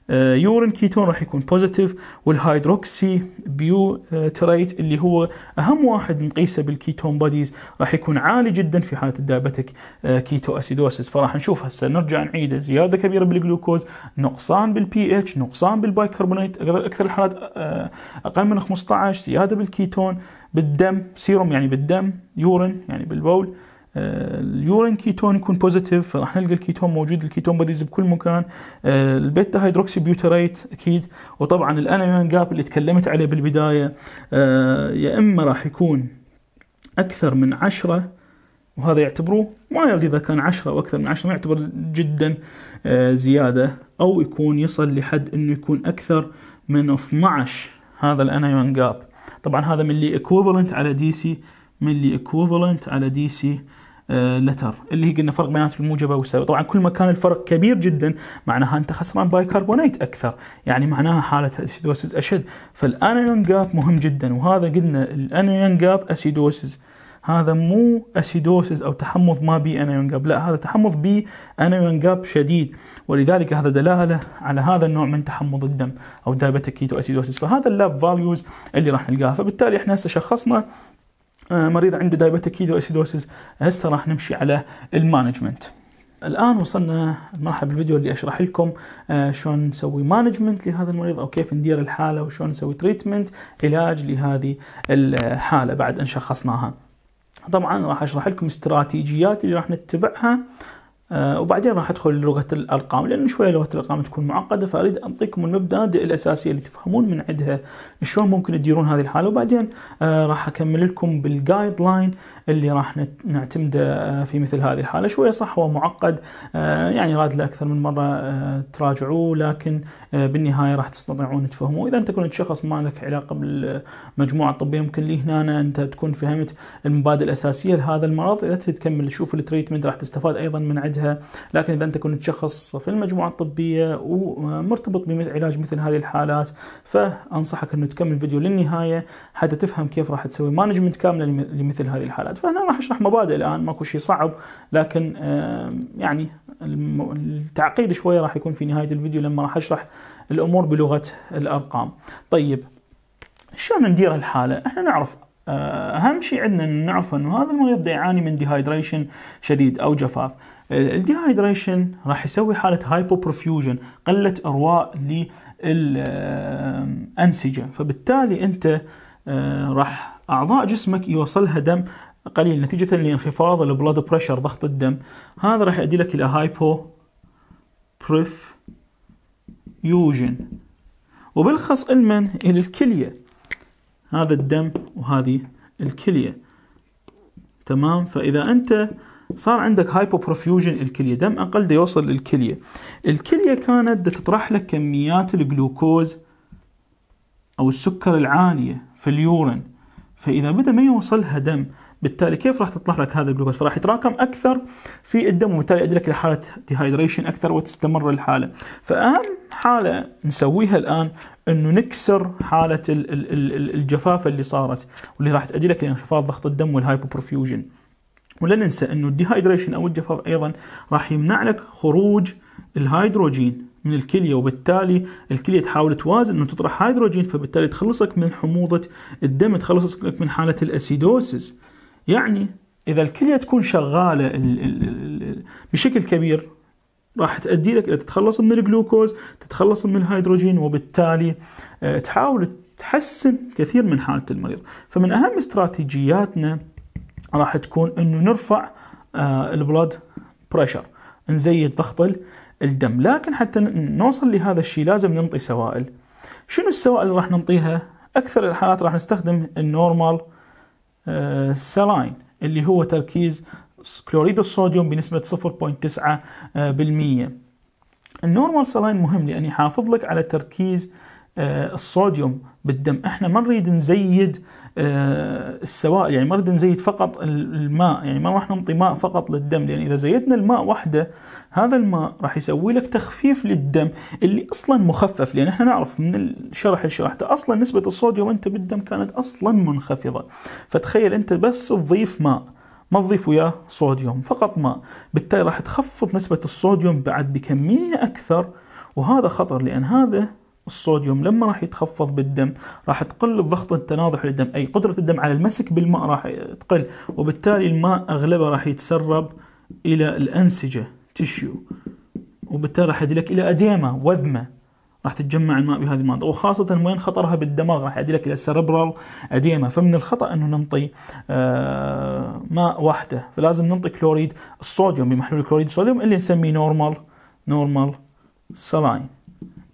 S1: آه، يورين كيتون راح يكون بوزيتيف والهيدروكسي بيو تريت اللي هو اهم واحد نقيسه بالكيتون باديز راح يكون عالي جدا في حاله الدايابيتك آه، كيتو اسيدوسيس فراح نشوف هسه نرجع نعيده زياده كبيره بالجلوكوز نقصان بالبي اتش نقصان بالبايكربونات اكثر الحالات آه، اقل من 15 زياده بالكيتون بالدم سيروم يعني بالدم يورين يعني بالبول آه، اليورين كيتون يكون بوزيتيف فراح نلقى الكيتون موجود الكيتون بوديز بكل مكان آه، البيتا هيدروكسي بيوتريت اكيد وطبعا الانيون جاب اللي تكلمت عليه بالبدايه آه، يا اما راح يكون اكثر من 10 وهذا يعتبروه ما يرد اذا كان 10 او اكثر من 10 ما يعتبر جدا زياده او يكون يصل لحد انه يكون اكثر من 12 هذا الانيون جاب طبعا هذا من اللي على دي سي من اللي على دي سي لتر آه، اللي هي قلنا فرق بينات الموجبه والسالبه طبعا كل ما كان الفرق كبير جدا معناها انت خسران بايكربونيت اكثر يعني معناها حاله اسيدوسز اشد فالانيون جاب مهم جدا وهذا قلنا الانيون جاب اسيدوسز هذا مو اسيدوسز او تحمض ما بي انيون جاب لا هذا تحمض بي انيون جاب شديد ولذلك هذا دلاله على هذا النوع من تحمض الدم او دايبتيك كيتو اسيدوسز فهذا اللاب فاليوز اللي راح نلقاها فبالتالي احنا هسه شخصنا آه، مريض عنده كيدو اسيدوسيس هسه راح نمشي على المانجمنت الان وصلنا المرحله بالفيديو اللي اشرح لكم آه، شلون نسوي مانجمنت لهذا المريض او كيف ندير الحاله وشلون نسوي تريتمنت علاج لهذه الحاله بعد ان شخصناها طبعا راح اشرح لكم استراتيجيات اللي راح نتبعها آه، وبعدين راح ادخل لغه الارقام لان شويه لغه الارقام تكون معقده فاريد اعطيكم المبادئ الاساسيه اللي تفهمون من عندها شلون ممكن تديرون هذه الحاله وبعدين آه، راح اكمل لكم بالجايد لاين اللي راح نعتمده آه، في مثل هذه الحالة شوية صح هو معقد آه، يعني راد له أكثر من مرة آه، تراجعوه لكن بالنهاية راح تستطيعون تفهموه إذا أنت كنت شخص ما لك علاقة بالمجموعة الطبية ممكن لي هنا أنت تكون فهمت المبادئ الأساسية لهذا المرض إذا تكمل تشوف التريتمنت راح تستفاد أيضا من عندها لكن إذا أنت كنت شخص في المجموعة الطبية ومرتبط بعلاج مثل هذه الحالات فأنصحك أنه تكمل الفيديو للنهاية حتى تفهم كيف راح تسوي مانجمنت كاملة لمثل هذه الحالات فانا راح اشرح مبادئ الان ماكو شيء صعب لكن يعني التعقيد شويه راح يكون في نهايه الفيديو لما راح اشرح الامور بلغه الارقام. طيب شلون ندير هالحاله؟ احنا نعرف آه، اهم شيء عندنا نعرف انه هذا المريض يعاني من ديهايدريشن شديد او جفاف. الديهايدريشن راح يسوي حاله هايبوبرفيوجن قله ارواء للانسجه فبالتالي انت آه، راح اعضاء جسمك يوصلها دم قليل نتيجة لانخفاض البلاد بريشر ضغط الدم هذا راح يؤدي لك إلى هايبو بريف يوجن وبالخص المن إلى الكلية هذا الدم وهذه الكلية تمام فإذا أنت صار عندك بروفيوجن الكلية دم أقل دي يوصل للكلية الكلية كانت تطرح لك كميات الجلوكوز أو السكر العالية في اليورين فإذا بدأ ما يوصلها دم بالتالي كيف راح تطلع لك هذا الجلوكوز فراح يتراكم اكثر في الدم وبالتالي يؤدي لك لحاله ديهايدريشن اكثر وتستمر الحاله فاهم حاله نسويها الان انه نكسر حاله الجفاف اللي صارت واللي راح تؤدي لك لانخفاض ضغط الدم والهايبوبرفيوجن ولا ننسى انه الديهايدريشن او الجفاف ايضا راح يمنع لك خروج الهيدروجين من الكليه وبالتالي الكليه تحاول توازن انه تطرح هيدروجين فبالتالي تخلصك من حموضه الدم تخلصك من حاله الاسيدوسيس يعني اذا الكليه تكون شغاله بشكل كبير راح تؤدي لك الى تتخلص من الجلوكوز، تتخلص من الهيدروجين وبالتالي آه، تحاول تحسن كثير من حاله المريض، فمن اهم استراتيجياتنا راح تكون انه نرفع آه، البلاد بريشر، نزيد ضغط الدم، لكن حتى نوصل لهذا الشيء لازم ننطي سوائل. شنو السوائل اللي راح ننطيها؟ اكثر الحالات راح نستخدم النورمال آه، سالاين اللي هو تركيز كلوريد الصوديوم بنسبة 0.9% النورمال سالاين مهم لأن يحافظ لك على تركيز آه، الصوديوم بالدم احنا ما نريد نزيد آه، السوائل يعني ما نريد نزيد فقط الماء يعني ما راح نعطي ماء فقط للدم لان اذا زيدنا الماء وحده هذا الماء راح يسوي لك تخفيف للدم اللي اصلا مخفف لان احنا نعرف من الشرح اللي شرحته اصلا نسبه الصوديوم انت بالدم كانت اصلا منخفضه فتخيل انت بس تضيف ماء ما تضيف وياه صوديوم فقط ماء بالتالي راح تخفض نسبه الصوديوم بعد بكميه اكثر وهذا خطر لان هذا الصوديوم لما راح يتخفض بالدم راح تقل الضغط التناضح للدم اي قدره الدم على المسك بالماء راح تقل وبالتالي الماء اغلبه راح يتسرب الى الانسجه تشيو وبالتالي راح يدلك لك الى اديمه وذمه راح تتجمع الماء بهذه المنطقه وخاصه وين خطرها بالدماغ راح يدلك لك الى سربرال اديمه فمن الخطا انه ننطي آه، ماء واحده فلازم ننطي كلوريد الصوديوم بمحلول كلوريد الصوديوم اللي نسميه نورمال نورمال سلاين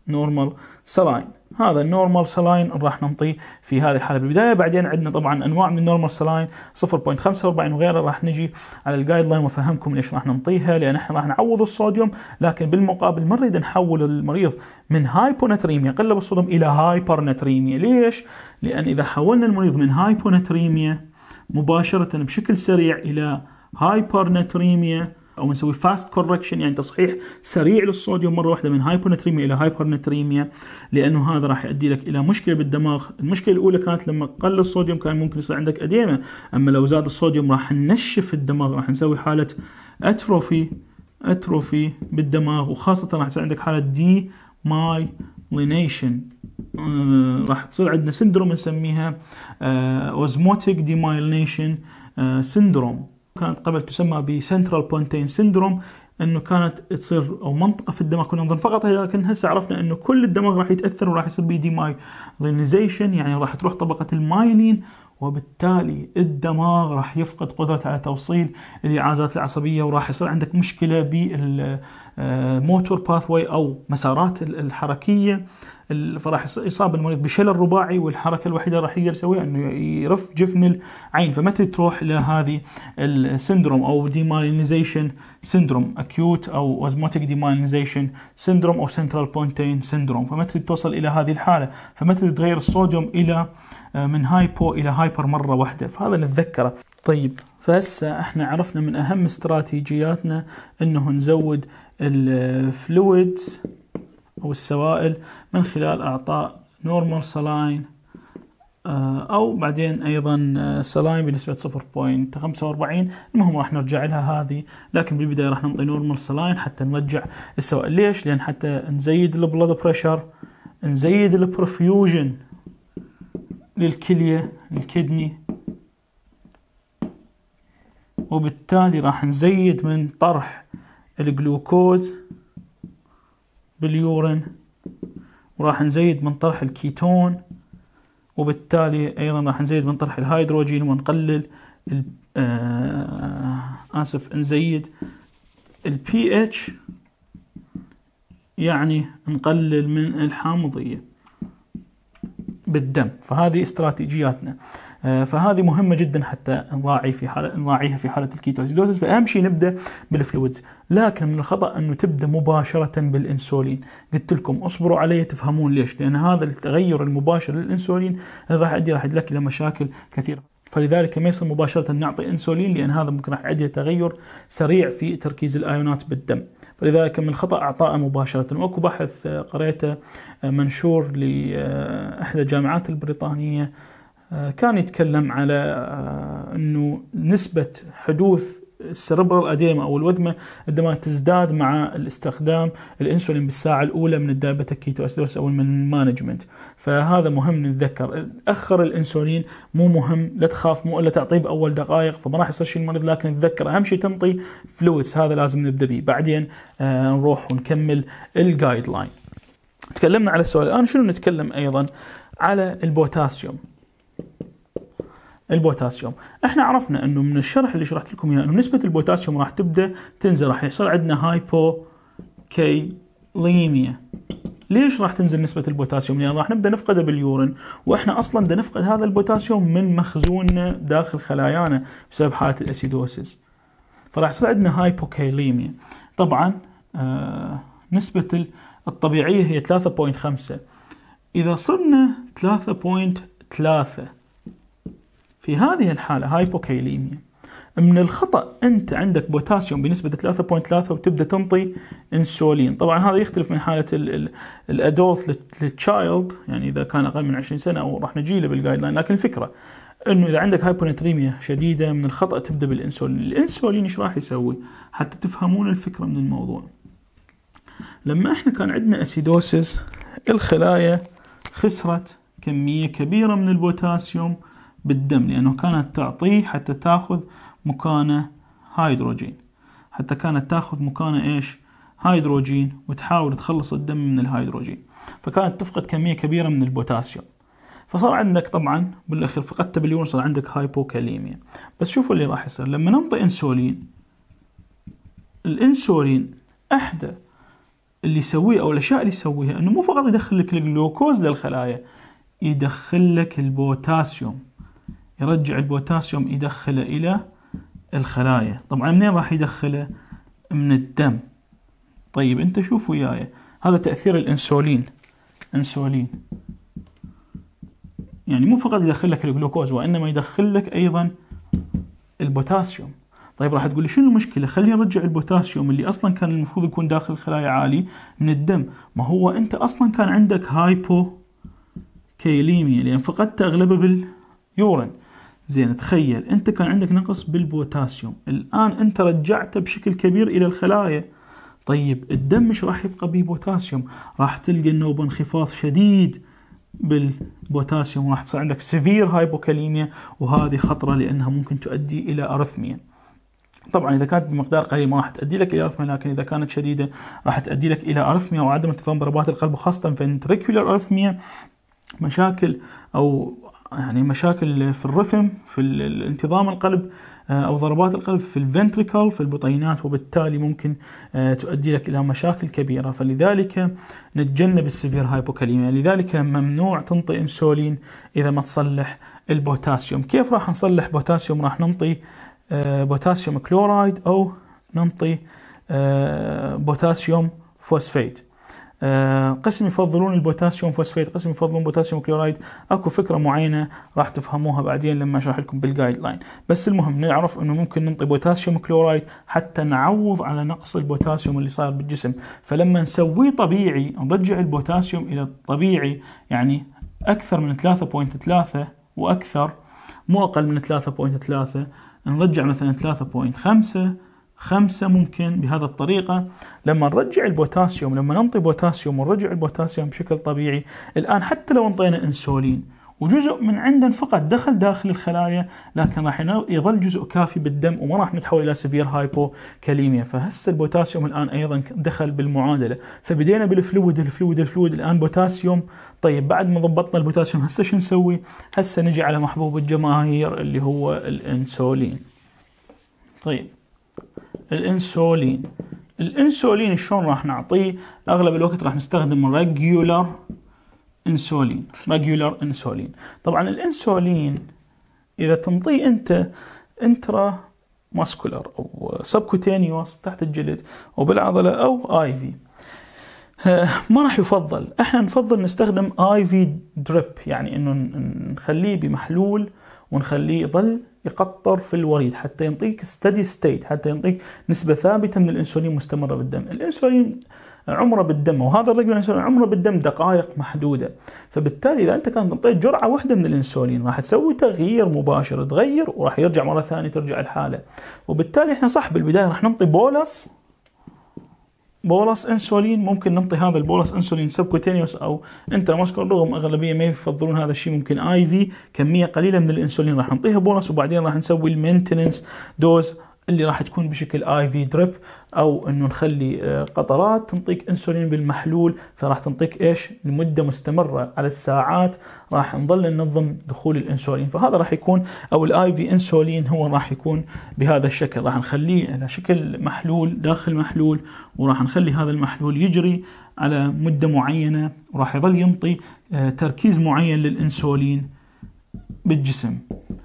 S1: نورمال سلاين هذا النورمال سلاين راح ننطيه في هذه الحاله بالبدايه بعدين عندنا طبعا انواع من النورمال سلاين 0.45 وغيره راح نجي على الجايد لاين وافهمكم ليش راح ننطيها لان احنا راح نعوض الصوديوم لكن بالمقابل ما نريد نحول المريض من هايبوناتريميا قله بالصوديوم الى هايبرناتريميا ليش؟ لان اذا حولنا المريض من هايبوناتريميا مباشره بشكل سريع الى هايبرناتريميا او نسوي فاست كوركشن يعني تصحيح سريع للصوديوم مره واحده من هايبونتريميا الى هايبرنتريميا لانه هذا راح يؤدي لك الى مشكله بالدماغ، المشكله الاولى كانت لما قل الصوديوم كان ممكن يصير عندك اديما، اما لو زاد الصوديوم راح ننشف الدماغ راح نسوي حاله اتروفي اتروفي بالدماغ وخاصه راح تصير عندك حاله دي ماي آه، راح تصير عندنا سندروم نسميها اوزموتيك آه، سندروم كانت قبل تسمى بسنترال بونتين سندروم انه كانت تصير او منطقه في الدماغ كنا نظن فقط لكن هسه عرفنا انه كل الدماغ راح يتاثر وراح يصير بي ديمايلينيزيشن يعني راح تروح طبقه المايلين وبالتالي الدماغ راح يفقد قدرته على توصيل الاعازات العصبيه وراح يصير عندك مشكله بالموتور باث واي او مسارات الحركيه فراح يصاب المريض بشلل رباعي والحركه الوحيده راح يقدر يسويها انه يرف جفن العين فمتى تروح لهذه السندروم او ديمالينيزيشن سندروم اكيوت او اوزموتيك ديمالينيزيشن سندروم او سنترال بونتين سندروم فمتى توصل الى هذه الحاله فمتى تغير الصوديوم الى آه، من هايبو الى هايبر مره واحده فهذا نتذكره طيب فهسه احنا عرفنا من اهم استراتيجياتنا انه نزود الفلويدز أو السوائل من خلال إعطاء نورمال سلاين آه، أو بعدين أيضا آه، سلاين بنسبة 0.45 المهم راح نرجع لها هذه لكن بالبداية راح نعطي نورمال سلاين حتى نرجع السوائل ليش؟ لأن حتى نزيد البلد بريشر نزيد البرفيوجن للكلية الكدني وبالتالي راح نزيد من طرح الجلوكوز باليورين وراح نزيد من طرح الكيتون وبالتالي ايضا راح نزيد من طرح الهيدروجين ونقلل آه اسف نزيد البي اتش يعني نقلل من الحامضيه بالدم فهذه استراتيجياتنا آه، فهذه مهمة جدا حتى نراعي في حالة نراعيها في حالة الكيتوزيدوزس فأهم شيء نبدأ بالفلويدز لكن من الخطأ أنه تبدأ مباشرة بالإنسولين قلت لكم اصبروا علي تفهمون ليش لأن هذا التغير المباشر للإنسولين راح يؤدي راح يدلك إلى مشاكل كثيرة فلذلك ما يصير مباشره نعطي انسولين لان هذا ممكن راح يؤدي تغير سريع في تركيز الايونات بالدم فلذلك من الخطا اعطاءه مباشره واكو بحث آه، قريته آه، منشور لاحدى آه، الجامعات البريطانيه كان يتكلم على انه نسبه حدوث السربرال اديما او الوذمه عندما تزداد مع الاستخدام الانسولين بالساعه الاولى من كيتو اسيدوس او من المانجمنت فهذا مهم نتذكر اخر الانسولين مو مهم لا تخاف مو الا تعطيه باول دقائق فما راح يصير شيء المريض لكن تذكر اهم شيء تنطي فلويدز هذا لازم نبدا به بعدين آه نروح ونكمل الجايد لاين تكلمنا على السؤال الان شنو نتكلم ايضا على البوتاسيوم البوتاسيوم احنا عرفنا انه من الشرح اللي شرحت لكم اياه انه نسبه البوتاسيوم راح تبدا تنزل راح يصير عندنا هايبو كيليميا ليش راح تنزل نسبة البوتاسيوم؟ لأن يعني راح نبدأ نفقده باليورين، وإحنا أصلاً بدنا نفقد هذا البوتاسيوم من مخزوننا داخل خلايانا بسبب حالة الأسيدوسيس. فراح يصير عندنا هايبوكيليميا طبعاً آه نسبة الطبيعية هي 3.5 إذا صرنا 3.3 في هذه الحالة هايبوكاليميا من الخطأ أنت عندك بوتاسيوم بنسبة 3.3 وتبدأ تنطي انسولين طبعا هذا يختلف من حالة الأدولت للتشايلد يعني إذا كان أقل من 20 سنة أو راح نجي له بالجايد لاين لكن الفكرة انه اذا عندك هايبونتريميا شديده من الخطا تبدا بالانسولين، الانسولين ايش راح يسوي؟ حتى تفهمون الفكره من الموضوع. لما احنا كان عندنا أسيدوسيس الخلايا خسرت كميه كبيره من البوتاسيوم بالدم لأنه كانت تعطيه حتى تاخذ مكانه هيدروجين حتى كانت تاخذ مكانه إيش هيدروجين وتحاول تخلص الدم من الهيدروجين فكانت تفقد كمية كبيرة من البوتاسيوم فصار عندك طبعا بالاخير فقدت بليون صار عندك هايبوكاليميا بس شوفوا اللي راح يصير لما نعطي انسولين الانسولين احدى اللي يسويه او الاشياء اللي يسويها انه مو فقط يدخل لك الجلوكوز للخلايا يدخل لك البوتاسيوم يرجع البوتاسيوم يدخله إلى الخلايا طبعا منين راح يدخله من الدم طيب انت شوف وياي هذا تأثير الانسولين انسولين يعني مو فقط يدخل لك الجلوكوز وانما يدخل لك ايضا البوتاسيوم طيب راح تقول لي شنو المشكله خلينا نرجع البوتاسيوم اللي اصلا كان المفروض يكون داخل الخلايا عالي من الدم ما هو انت اصلا كان عندك هايبو كيليميا لان فقدت اغلبه باليورين زين تخيل انت كان عندك نقص بالبوتاسيوم الان انت رجعته بشكل كبير الى الخلايا طيب الدم مش راح يبقى به بوتاسيوم راح تلقى انه انخفاض شديد بالبوتاسيوم راح تصير عندك سيفير هايبوكاليميا وهذه خطره لانها ممكن تؤدي الى ارثميا طبعا اذا كانت بمقدار قليل ما راح تؤدي لك الى ارثميا لكن اذا كانت شديده راح تؤدي لك الى ارثميا وعدم انتظام ضربات القلب وخاصه فنتريكولر ارثميا مشاكل او يعني مشاكل في الرفم في انتظام القلب آه، او ضربات القلب في الفنتريكل في البطينات وبالتالي ممكن آه، تؤدي لك الى مشاكل كبيره فلذلك نتجنب السيفير هايبوكاليميا لذلك ممنوع تنطي انسولين اذا ما تصلح البوتاسيوم كيف راح نصلح بوتاسيوم راح ننطي آه، بوتاسيوم كلورايد او ننطي بوتاسيوم فوسفيت آه، قسم يفضلون البوتاسيوم فوسفيت قسم يفضلون بوتاسيوم كلورايد اكو فكره معينه راح تفهموها بعدين لما اشرح لكم بالجايد لاين بس المهم نعرف انه ممكن نعطي بوتاسيوم كلورايد حتى نعوض على نقص البوتاسيوم اللي صار بالجسم فلما نسويه طبيعي نرجع البوتاسيوم الى الطبيعي يعني اكثر من 3.3 واكثر مو اقل من 3.3 نرجع مثلا 3.5 خمسة ممكن بهذا الطريقة لما نرجع البوتاسيوم لما ننطي بوتاسيوم ونرجع البوتاسيوم بشكل طبيعي الآن حتى لو انطينا انسولين وجزء من عندنا فقط دخل داخل الخلايا لكن راح يظل جزء كافي بالدم وما راح نتحول الى سيفير كاليميا فهسه البوتاسيوم الان ايضا دخل بالمعادله فبدينا بالفلويد الفلويد الفلويد الان بوتاسيوم طيب بعد ما ضبطنا البوتاسيوم هسه شو نسوي؟ هسه نجي على محبوب الجماهير اللي هو الانسولين. طيب الانسولين الانسولين شلون راح نعطيه اغلب الوقت راح نستخدم ريجولر انسولين ريجولر انسولين طبعا الانسولين اذا تنطيه انت انترا ماسكولر او سبكوتينيوس تحت الجلد او بالعضله او اي في ما راح يفضل احنا نفضل نستخدم اي في دريب يعني انه نخليه بمحلول ونخليه يظل يقطر في الوريد حتى ينطيك ستدي ستيت حتى ينطيك نسبة ثابتة من الأنسولين مستمرة بالدم الأنسولين عمره بالدم وهذا الرجل الانسولين عمره بالدم دقائق محدوده فبالتالي اذا انت كان اعطيت جرعه واحده من الانسولين راح تسوي تغيير مباشر تغير وراح يرجع مره ثانيه ترجع الحاله وبالتالي احنا صح بالبدايه راح نعطي بولس بولس انسولين ممكن نعطي هذا البولس انسولين سبكوتينيوس او انتراماسكول رغم اغلبيه ما يفضلون هذا الشيء ممكن اي في كميه قليله من الانسولين راح نعطيها بولس وبعدين راح نسوي المينتننس دوز اللي راح تكون بشكل اي في دريب او انه نخلي آه، قطرات تنطيك انسولين بالمحلول فراح تنطيك ايش لمده مستمره على الساعات راح نظل ننظم دخول الانسولين فهذا راح يكون او الاي في انسولين هو راح يكون بهذا الشكل راح نخليه على شكل محلول داخل محلول وراح نخلي هذا المحلول يجري على مده معينه وراح يظل ينطي آه، تركيز معين للانسولين بالجسم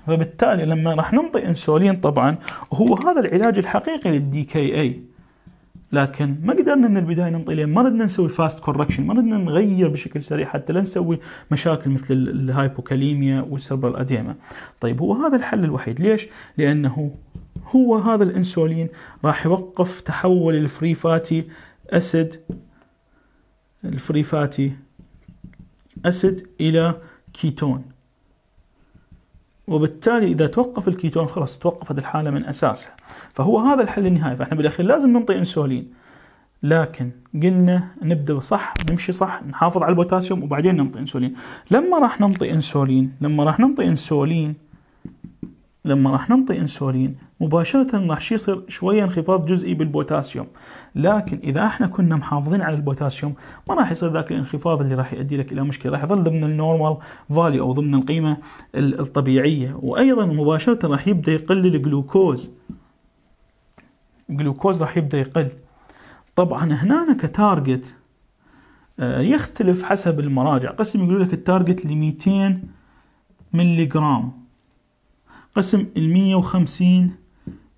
S1: فبالتالي لما راح ننطي انسولين طبعا وهو هذا العلاج الحقيقي للدي كي اي لكن ما قدرنا من البدايه ننطي لين ما ردنا نسوي فاست كوركشن ما ردنا نغير بشكل سريع حتى لا نسوي مشاكل مثل الهايبوكاليميا والسربرال اديما طيب هو هذا الحل الوحيد ليش لانه هو هذا الانسولين راح يوقف تحول الفري فاتي اسيد الفري فاتي اسيد الى كيتون وبالتالي إذا توقف الكيتون خلاص توقفت الحالة من أساسها فهو هذا الحل النهائي فإحنا بالأخير لازم نعطي أنسولين لكن قلنا نبدا صح نمشي صح نحافظ على البوتاسيوم وبعدين نعطي انسولين لما راح نعطي انسولين لما راح نعطي انسولين لما راح ننطي انسولين مباشرة راح شي يصير شوية انخفاض جزئي بالبوتاسيوم لكن إذا احنا كنا محافظين على البوتاسيوم ما راح يصير ذاك الانخفاض اللي راح يؤدي لك إلى مشكلة راح يظل ضمن النورمال فاليو أو ضمن القيمة الطبيعية وأيضا مباشرة راح يبدأ يقل الجلوكوز الجلوكوز راح يبدأ يقل طبعا هنا كتارجت آه، يختلف حسب المراجع قسم يقول لك التارجت ل 200 ملي جرام قسم ال 150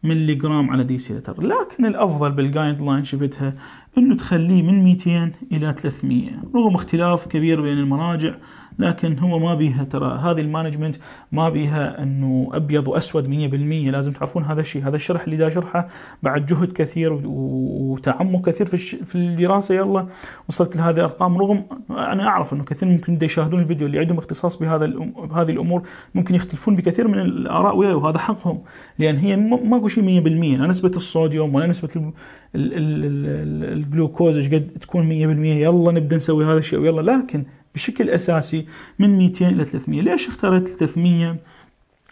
S1: ملي جرام على ديسيلتر لكن الافضل بالجايد لاين شفتها انه تخليه من 200 الى 300 رغم اختلاف كبير بين المراجع لكن هو ما بيها ترى هذه المانجمنت ما بيها انه ابيض واسود 100% لازم تعرفون هذا الشيء هذا الشرح اللي دا شرحه بعد جهد كثير وتعمق كثير في في الدراسه يلا وصلت لهذه الارقام رغم انا اعرف انه كثير ممكن يشاهدون الفيديو اللي عندهم اختصاص بهذا بهذه الامور ممكن يختلفون بكثير من الاراء وياي وهذا حقهم لان هي ماكو شيء 100% لا نسبه الصوديوم ولا نسبه الجلوكوز ايش قد تكون 100% يلا نبدا نسوي هذا الشيء ويلا لكن بشكل اساسي من 200 الى 300 ليش اخترت 300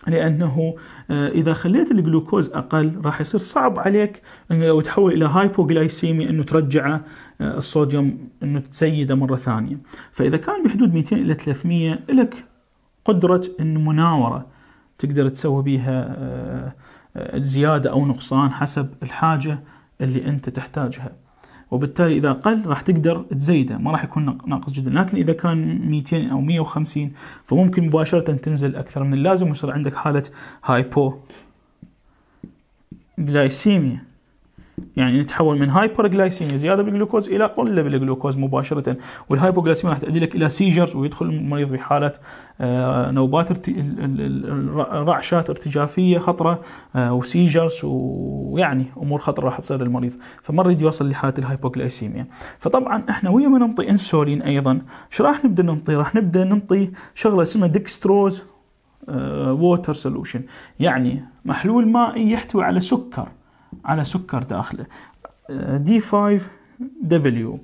S1: لانه آه، اذا خليت الجلوكوز اقل راح يصير صعب عليك انه لو تحول الى هايبوغلايسيمي انه ترجعه آه، الصوديوم انه تزيده مره ثانيه فاذا كان بحدود 200 الى 300 لك قدره المناوره تقدر تسوي بها آه، زياده او نقصان حسب الحاجه اللي انت تحتاجها وبالتالي اذا قل راح تقدر تزيده ما راح يكون ناقص جدا لكن اذا كان 200 او 150 فممكن مباشره تنزل اكثر من اللازم ويصير عندك حاله هايبو جلايسيميا يعني نتحول من هايبرجلايسيميا زياده بالجلوكوز الى قله بالجلوكوز مباشره والهايبوجلايسيميا راح تؤدي لك الى سيجرز ويدخل المريض في حاله آه، نوبات رعشات ارتجافيه خطره وسيجرز آه، ويعني امور خطره راح تصير للمريض فما نريد يوصل لحاله الهايبوجلايسيميا فطبعا احنا ويا ما ننطي انسولين ايضا شو راح نبدا ننطي راح نبدا ننطي شغله اسمها ديكستروز ووتر سولوشن يعني محلول مائي يحتوي على سكر على سكر داخله دي 5 دبليو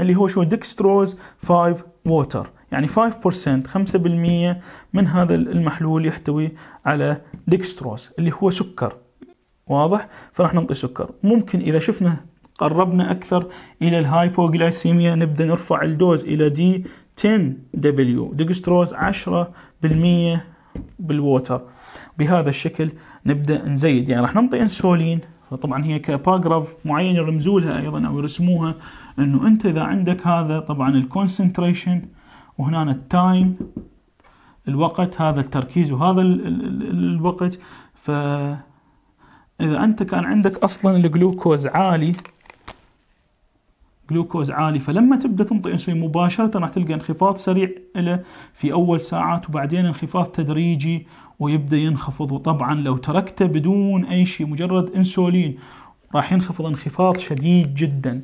S1: اللي هو شو ديكستروز 5 ووتر يعني 5% 5% من هذا المحلول يحتوي على ديكستروز اللي هو سكر واضح فراح نعطي سكر ممكن اذا شفنا قربنا اكثر الى الهايبوغلايسيميا نبدا نرفع الدوز الى دي 10 دبليو ديكستروز 10% بالووتر بهذا الشكل نبدا نزيد يعني راح ننطي انسولين فطبعا هي كباراجراف معين يرمزوا لها ايضا او يرسموها انه انت اذا عندك هذا طبعا الكونسنتريشن وهنا التايم الوقت هذا التركيز وهذا الـ الـ الوقت ف اذا انت كان عندك اصلا الجلوكوز عالي جلوكوز عالي فلما تبدا تنطي انسولين مباشره راح تلقى انخفاض سريع له في اول ساعات وبعدين انخفاض تدريجي ويبدأ ينخفض وطبعا لو تركته بدون أي شيء مجرد أنسولين راح ينخفض انخفاض شديد جدا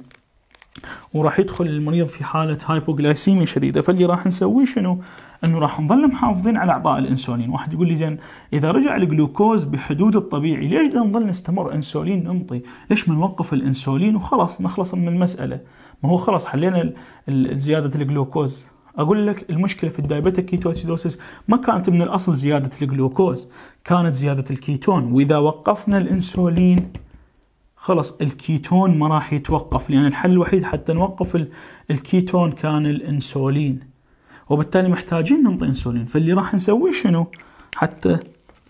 S1: وراح يدخل المريض في حالة هايبوغلايسيميا شديدة فاللي راح نسويه شنو؟ انه راح نظل محافظين على اعطاء الانسولين، واحد يقول لي زين اذا رجع الجلوكوز بحدود الطبيعي ليش نظل نستمر انسولين نعطي ليش ما نوقف الانسولين وخلاص نخلص من المسألة؟ ما هو خلاص حلينا زيادة الجلوكوز اقول لك المشكله في الدايبتك كيتوسيدوسس ما كانت من الاصل زياده الجلوكوز كانت زياده الكيتون واذا وقفنا الانسولين خلص الكيتون ما راح يتوقف لان الحل الوحيد حتى نوقف الكيتون كان الانسولين وبالتالي محتاجين نعطي انسولين فاللي راح نسويه شنو حتى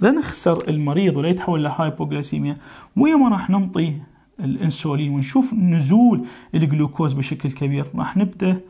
S1: لا نخسر المريض ولا يتحول لهايبوغلاسيميا ويا ما راح نعطي الانسولين ونشوف نزول الجلوكوز بشكل كبير راح نبدا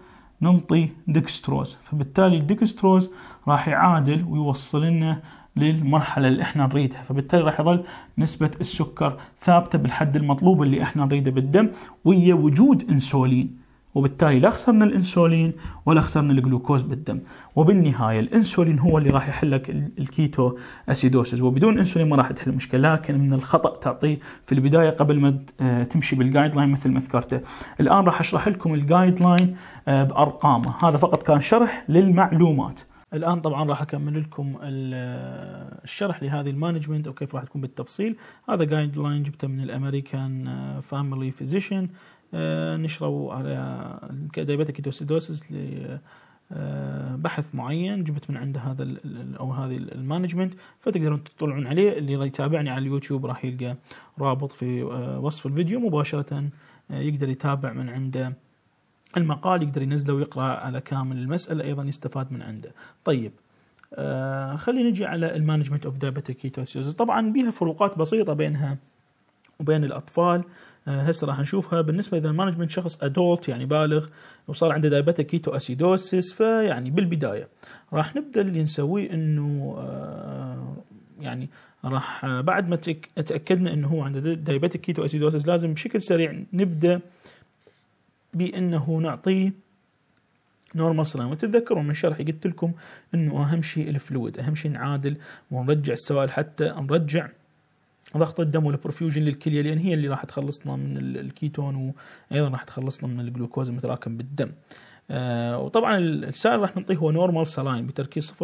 S1: ننطي ديكستروز فبالتالي الديكستروز راح يعادل ويوصل لنا للمرحلة اللي احنا نريدها فبالتالي راح يظل نسبة السكر ثابتة بالحد المطلوب اللي احنا نريده بالدم ويا وجود انسولين وبالتالي لا خسرنا الانسولين ولا خسرنا الجلوكوز بالدم وبالنهايه الانسولين هو اللي راح يحل لك الكيتو اسيدوسيس وبدون انسولين ما راح تحل المشكله لكن من الخطا تعطيه في البدايه قبل ما آه، تمشي بالجايد لاين مثل ما ذكرته الان راح اشرح لكم الجايد لاين آه، بارقامه هذا فقط كان شرح للمعلومات الان طبعا راح اكمل لكم آه، الشرح لهذه المانجمنت او كيف راح تكون بالتفصيل هذا جايد لاين جبته من الامريكان فاميلي آه، فيزيشن نشروا على دايبتك كيتوسيدوسيس بحث معين جبت من عنده هذا او هذه المانجمنت فتقدرون تطلعون عليه اللي يتابعني على اليوتيوب راح يلقى رابط في وصف الفيديو مباشره يقدر يتابع من عنده المقال يقدر ينزله ويقرا على كامل المساله ايضا يستفاد من عنده. طيب آه خلينا نجي على المانجمنت اوف دايبيتيك كيتوسيس طبعا بيها فروقات بسيطه بينها وبين الاطفال آه، هسه راح نشوفها بالنسبه اذا مانجمنت شخص ادولت يعني بالغ وصار عنده دايبتيك كيتو اسيدوسيس فيعني بالبدايه راح نبدا اللي نسويه انه آه، يعني راح آه، بعد ما تاكدنا انه هو عنده دايبتيك كيتو اسيدوسيس لازم بشكل سريع نبدا بأنه نعطيه نورمال سلام وتتذكرون من شرحي قلت لكم أنه أهم شيء الفلويد أهم شيء نعادل ونرجع السوائل حتى نرجع ضغط الدم والبروفيوجن للكليه لان هي اللي راح تخلصنا من الكيتون وايضا راح تخلصنا من الجلوكوز المتراكم بالدم. آه وطبعا السائل راح نعطيه هو نورمال سلاين بتركيز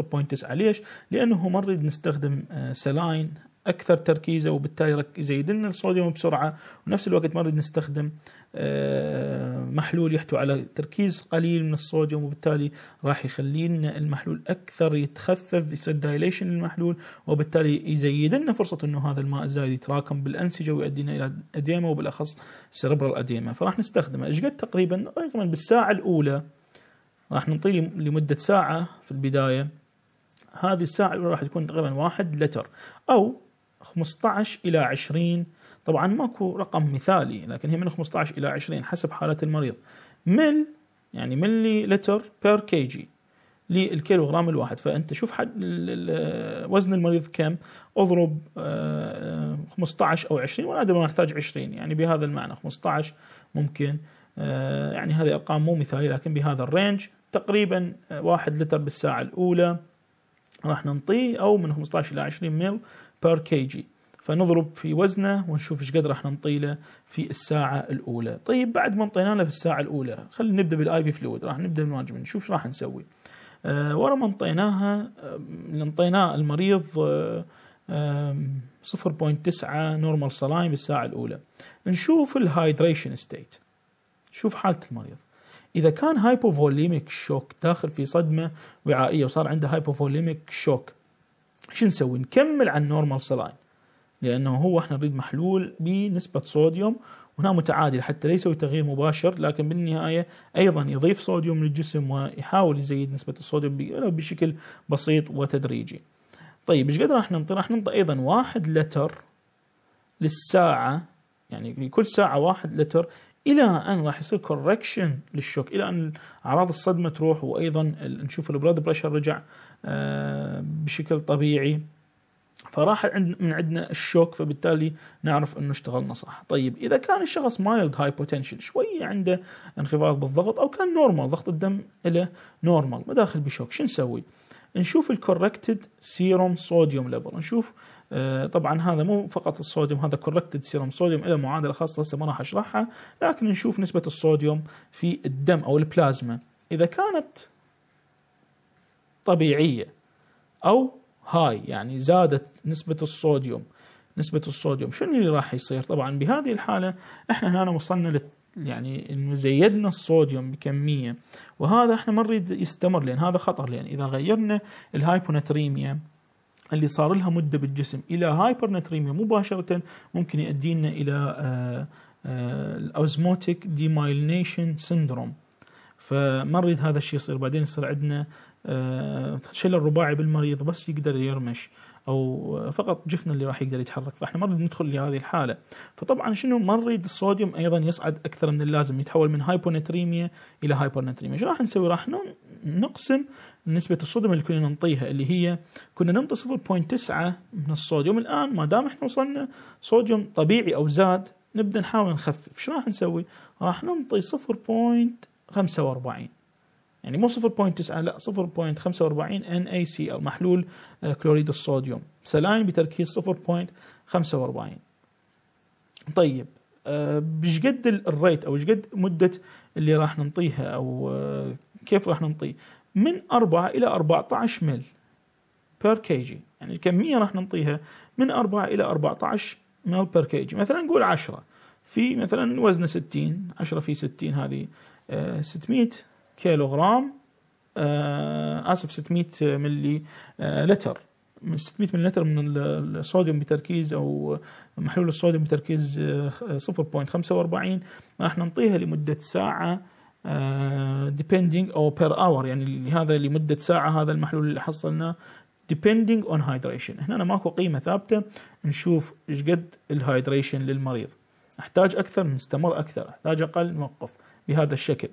S1: 0.9 ليش؟ لانه ما نريد نستخدم سلاين آه، اكثر تركيزه وبالتالي يزيد لنا الصوديوم بسرعه ونفس الوقت ما نريد نستخدم آه، محلول يحتوي على تركيز قليل من الصوديوم وبالتالي راح يخلي لنا المحلول اكثر يتخفف يصير دايليشن المحلول وبالتالي يزيد لنا فرصه انه هذا الماء الزايد يتراكم بالانسجه ويؤدينا الى اديمه وبالاخص سيربرال اديمه فراح نستخدمه ايش قد تقريبا تقريبا بالساعه الاولى راح نعطيه لمده ساعه في البدايه هذه الساعه الاولى راح تكون تقريبا 1 لتر او 15 الى 20 طبعا ماكو رقم مثالي لكن هي من 15 الى 20 حسب حاله المريض مل يعني ملي لتر بير كي جي للكيلوغرام الواحد فانت شوف حد وزن المريض كم اضرب 15 آه، او 20 ادري ما نحتاج 20 يعني بهذا المعنى 15 ممكن آه، يعني هذه ارقام مو مثاليه لكن بهذا الرينج تقريبا 1 آه، لتر بالساعه الاولى راح ننطيه او من 15 الى 20 مل بير كي جي فنضرب في وزنه ونشوف ايش قد راح نطيله في الساعه الاولى طيب بعد ما انطينا له في الساعه الاولى خلينا نبدا بالاي في فلويد راح نبدا بالمانجمنت نشوف راح نسوي أه ورا ما انطيناها انطيناه آه، المريض أه 0.9 نورمال سلايم بالساعة الأولى نشوف الهايدريشن ستيت شوف حالة المريض إذا كان هايبوفوليميك شوك داخل في صدمة وعائية وصار عنده هايبوفوليميك شوك شو نسوي نكمل عن نورمال سلايم لأنه هو احنا نريد محلول بنسبة صوديوم وهنا متعادل حتى لا يسوي تغيير مباشر لكن بالنهاية أيضا يضيف صوديوم للجسم ويحاول يزيد نسبة الصوديوم بشكل بسيط وتدريجي طيب ايش قد راح ننطي؟ راح ننطي ايضا واحد لتر للساعة يعني كل ساعة واحد لتر الى ان راح يصير كوركشن للشوك الى ان اعراض الصدمة تروح وايضا نشوف البلاد بريشر رجع آه، بشكل طبيعي فراح عند من عندنا الشوك فبالتالي نعرف انه اشتغلنا صح طيب اذا كان الشخص مايلد هاي بوتنشل شويه عنده انخفاض بالضغط او كان نورمال ضغط الدم له نورمال ما داخل بشوك شو نسوي نشوف الكوركتد سيروم صوديوم ليفل نشوف آه، طبعا هذا مو فقط الصوديوم هذا كوركتد سيروم صوديوم له معادله خاصه هسه ما راح اشرحها لكن نشوف نسبه الصوديوم في الدم او البلازما اذا كانت طبيعيه او هاي يعني زادت نسبة الصوديوم نسبة الصوديوم شنو اللي راح يصير طبعا بهذه الحالة احنا هنا وصلنا لل يعني انه زيدنا الصوديوم بكميه وهذا احنا ما نريد يستمر لان هذا خطر لان اذا غيرنا الهايبوناتريميا اللي صار لها مده بالجسم الى هايبرناتريميا مباشره ممكن يؤدي لنا الى آه، آه، الاوزموتيك ديمايلنيشن سيندروم فما نريد هذا الشيء يصير بعدين يصير عندنا آه، شيل الرباعي بالمريض بس يقدر يرمش او فقط جفن اللي راح يقدر يتحرك فاحنا ما نريد ندخل لهذه الحاله فطبعا شنو ما نريد الصوديوم ايضا يصعد اكثر من اللازم يتحول من هايبونتريميا الى هايبونتريميا شو راح نسوي راح نقسم نسبه الصوديوم اللي كنا ننطيها اللي هي كنا ننطي 0.9 من الصوديوم الان ما دام احنا وصلنا صوديوم طبيعي او زاد نبدا نحاول نخفف شو راح نسوي راح ننطي 0.45 يعني مو 0.9 لا 0.45 NaCl محلول آه، كلوريد الصوديوم سلاين بتركيز 0.45 طيب ايش آه، قد الريت او ايش قد مده اللي راح ننطيها او آه، كيف راح ننطيه من 4 الى 14 مل بير كي جي يعني الكميه راح ننطيها من 4 الى 14 مل بير كي جي مثلا نقول 10 في مثلا وزنه 60 10 في 60 هذه 600 كيلوغرام آه، اسف 600 آه، ملي لتر من 600 ملي لتر من الصوديوم بتركيز او محلول الصوديوم بتركيز 0.45 آه، راح نعطيها لمده ساعه ديبندنج او بير اور يعني هذا لمده ساعه هذا المحلول اللي حصلناه depending on hydration هنا ماكو قيمه ثابته نشوف ايش قد الهايدريشن للمريض احتاج اكثر نستمر اكثر احتاج اقل نوقف بهذا الشكل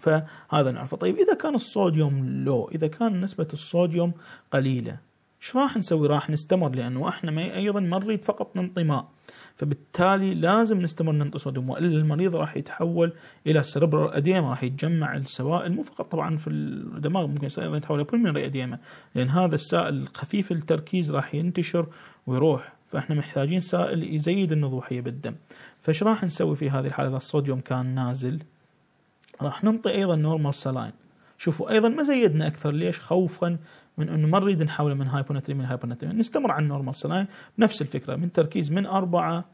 S1: فهذا نعرفه طيب إذا كان الصوديوم لو إذا كان نسبة الصوديوم قليلة ايش راح نسوي راح نستمر لأنه احنا ما أيضا ما نريد فقط ننطي ماء فبالتالي لازم نستمر ننطي صوديوم والا المريض راح يتحول الى سيربرال اديما راح يتجمع السوائل مو فقط طبعا في الدماغ ممكن ايضا يتحول الى بولمنري اديما لان هذا السائل خفيف التركيز راح ينتشر ويروح فاحنا محتاجين سائل يزيد النضوحيه بالدم فايش راح نسوي في هذه الحاله اذا الصوديوم كان نازل راح ننطي ايضا نورمال سلاين شوفوا ايضا ما زيدنا اكثر ليش خوفا من انه ما نريد نحوله من من هايبوناتري نستمر على النورمال سلاين نفس الفكره من تركيز من 4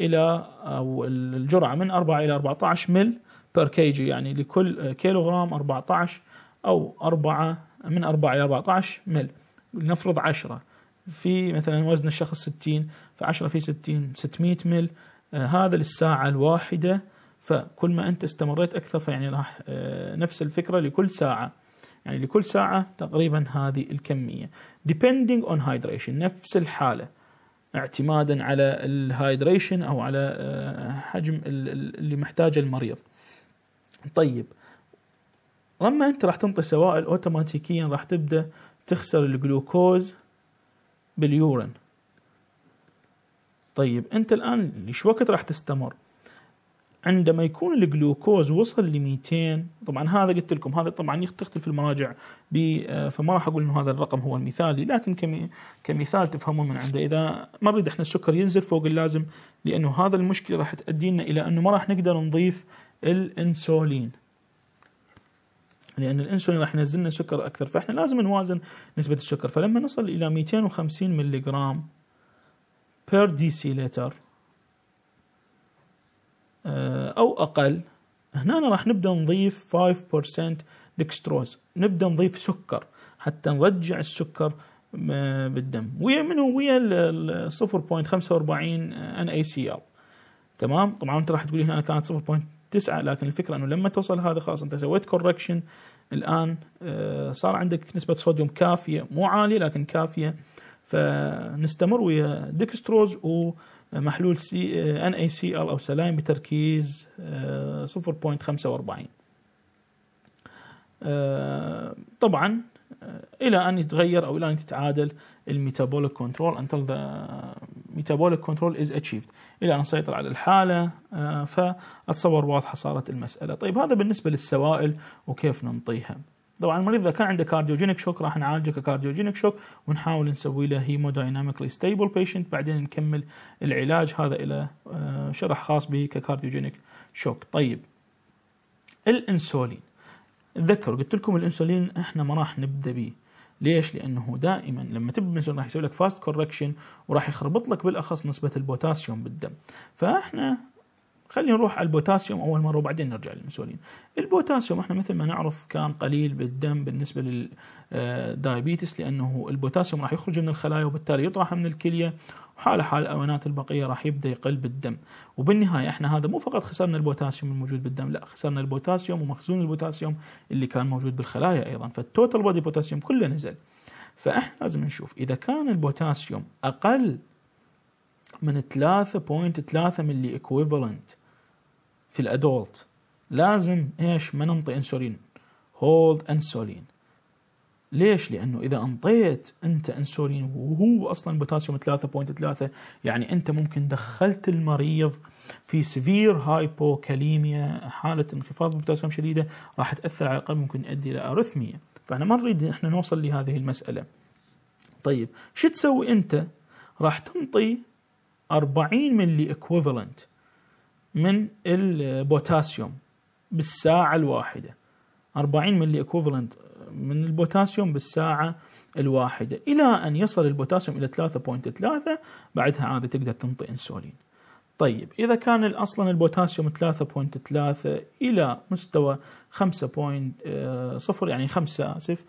S1: الى او الجرعه من 4 الى 14 مل بير كي جي يعني لكل كيلوغرام 14 او 4 من 4 الى 14 مل لنفرض 10 في مثلا وزن الشخص 60 ف10 في 60 600 مل هذا للساعه الواحده فكل ما انت استمريت اكثر فيعني راح آه، نفس الفكره لكل ساعه يعني لكل ساعه تقريبا هذه الكميه depending on hydration نفس الحاله اعتمادا على الهايدريشن او على آه، حجم اللي محتاجه المريض طيب لما انت راح تنطي سوائل اوتوماتيكيا راح تبدا تخسر الجلوكوز باليورين طيب انت الان ليش وقت راح تستمر عندما يكون الجلوكوز وصل ل 200 طبعا هذا قلت لكم هذا طبعا تختلف المراجع آه، فما راح اقول انه هذا الرقم هو المثالي لكن كمثال تفهمون من عنده اذا ما نريد احنا السكر ينزل فوق اللازم لانه هذا المشكله راح تؤدينا الى انه ما راح نقدر نضيف الانسولين لان الانسولين راح ينزلنا سكر اكثر فاحنا لازم نوازن نسبه السكر فلما نصل الى 250 ملغ بير لتر آه، او اقل هنا راح نبدا نضيف 5% دكستروز نبدا نضيف سكر حتى نرجع السكر آه، بالدم ويا منه ويا ال 0.45 ان اي سي ار تمام طبعا انت راح تقول هنا كانت 0.9 لكن الفكره انه لما توصل هذا خلاص انت سويت كوركشن الان آه، صار عندك نسبه صوديوم كافيه مو عاليه لكن كافيه فنستمر ويا دكستروز و محلول سي ان اي سي ال او سلايم بتركيز 0.45 آه، آه، طبعا آه، الى ان يتغير او الى ان تتعادل الميتابوليك كنترول until the metabolic control is achieved الى ان نسيطر على الحاله فاتصور واضحه صارت المساله طيب هذا بالنسبه للسوائل وكيف ننطيها طبعا المريض اذا كان عنده كارديوجينيك شوك راح نعالجه ككارديوجينيك شوك ونحاول نسوي له هيمودايناميكلي ستيبل بيشنت بعدين نكمل العلاج هذا الى آه، شرح خاص به ككارديوجينيك شوك طيب الانسولين تذكروا قلت لكم الانسولين احنا ما راح نبدا به ليش؟ لانه دائما لما تبدا الانسولين راح يسوي لك فاست كوركشن وراح يخربط لك بالاخص نسبه البوتاسيوم بالدم فاحنا خلينا نروح على البوتاسيوم اول مره وبعدين نرجع للانسولين. البوتاسيوم احنا مثل ما نعرف كان قليل بالدم بالنسبه للدايابيتس آه، لانه البوتاسيوم راح يخرج من الخلايا وبالتالي يطرح من الكليه وحال حال الاونات البقيه راح يبدا يقل بالدم، وبالنهايه احنا هذا مو فقط خسرنا البوتاسيوم الموجود بالدم، لا خسرنا البوتاسيوم ومخزون البوتاسيوم اللي كان موجود بالخلايا ايضا، فالتوتال بودي بوتاسيوم كله نزل. فاحنا لازم نشوف اذا كان البوتاسيوم اقل من 3.3 ملي اكويفالنت في الادولت لازم ايش ما ننطي انسولين هولد انسولين ليش؟ لانه اذا انطيت انت انسولين وهو اصلا بوتاسيوم 3.3 يعني انت ممكن دخلت المريض في سفير هايبوكاليميا حاله انخفاض بوتاسيوم شديده راح تاثر على القلب ممكن تؤدي الى ارثميا فاحنا ما نريد احنا نوصل لهذه المساله. طيب شو تسوي انت؟ راح تنطي 40 ملي اكوفالنت من البوتاسيوم بالساعة الواحدة 40 ملي اكوفلنت من البوتاسيوم بالساعة الواحدة إلى أن يصل البوتاسيوم إلى 3.3 بعدها عادة تقدر تنطي أنسولين طيب إذا كان أصلا البوتاسيوم 3.3 إلى مستوى 5.0 يعني 5 آسف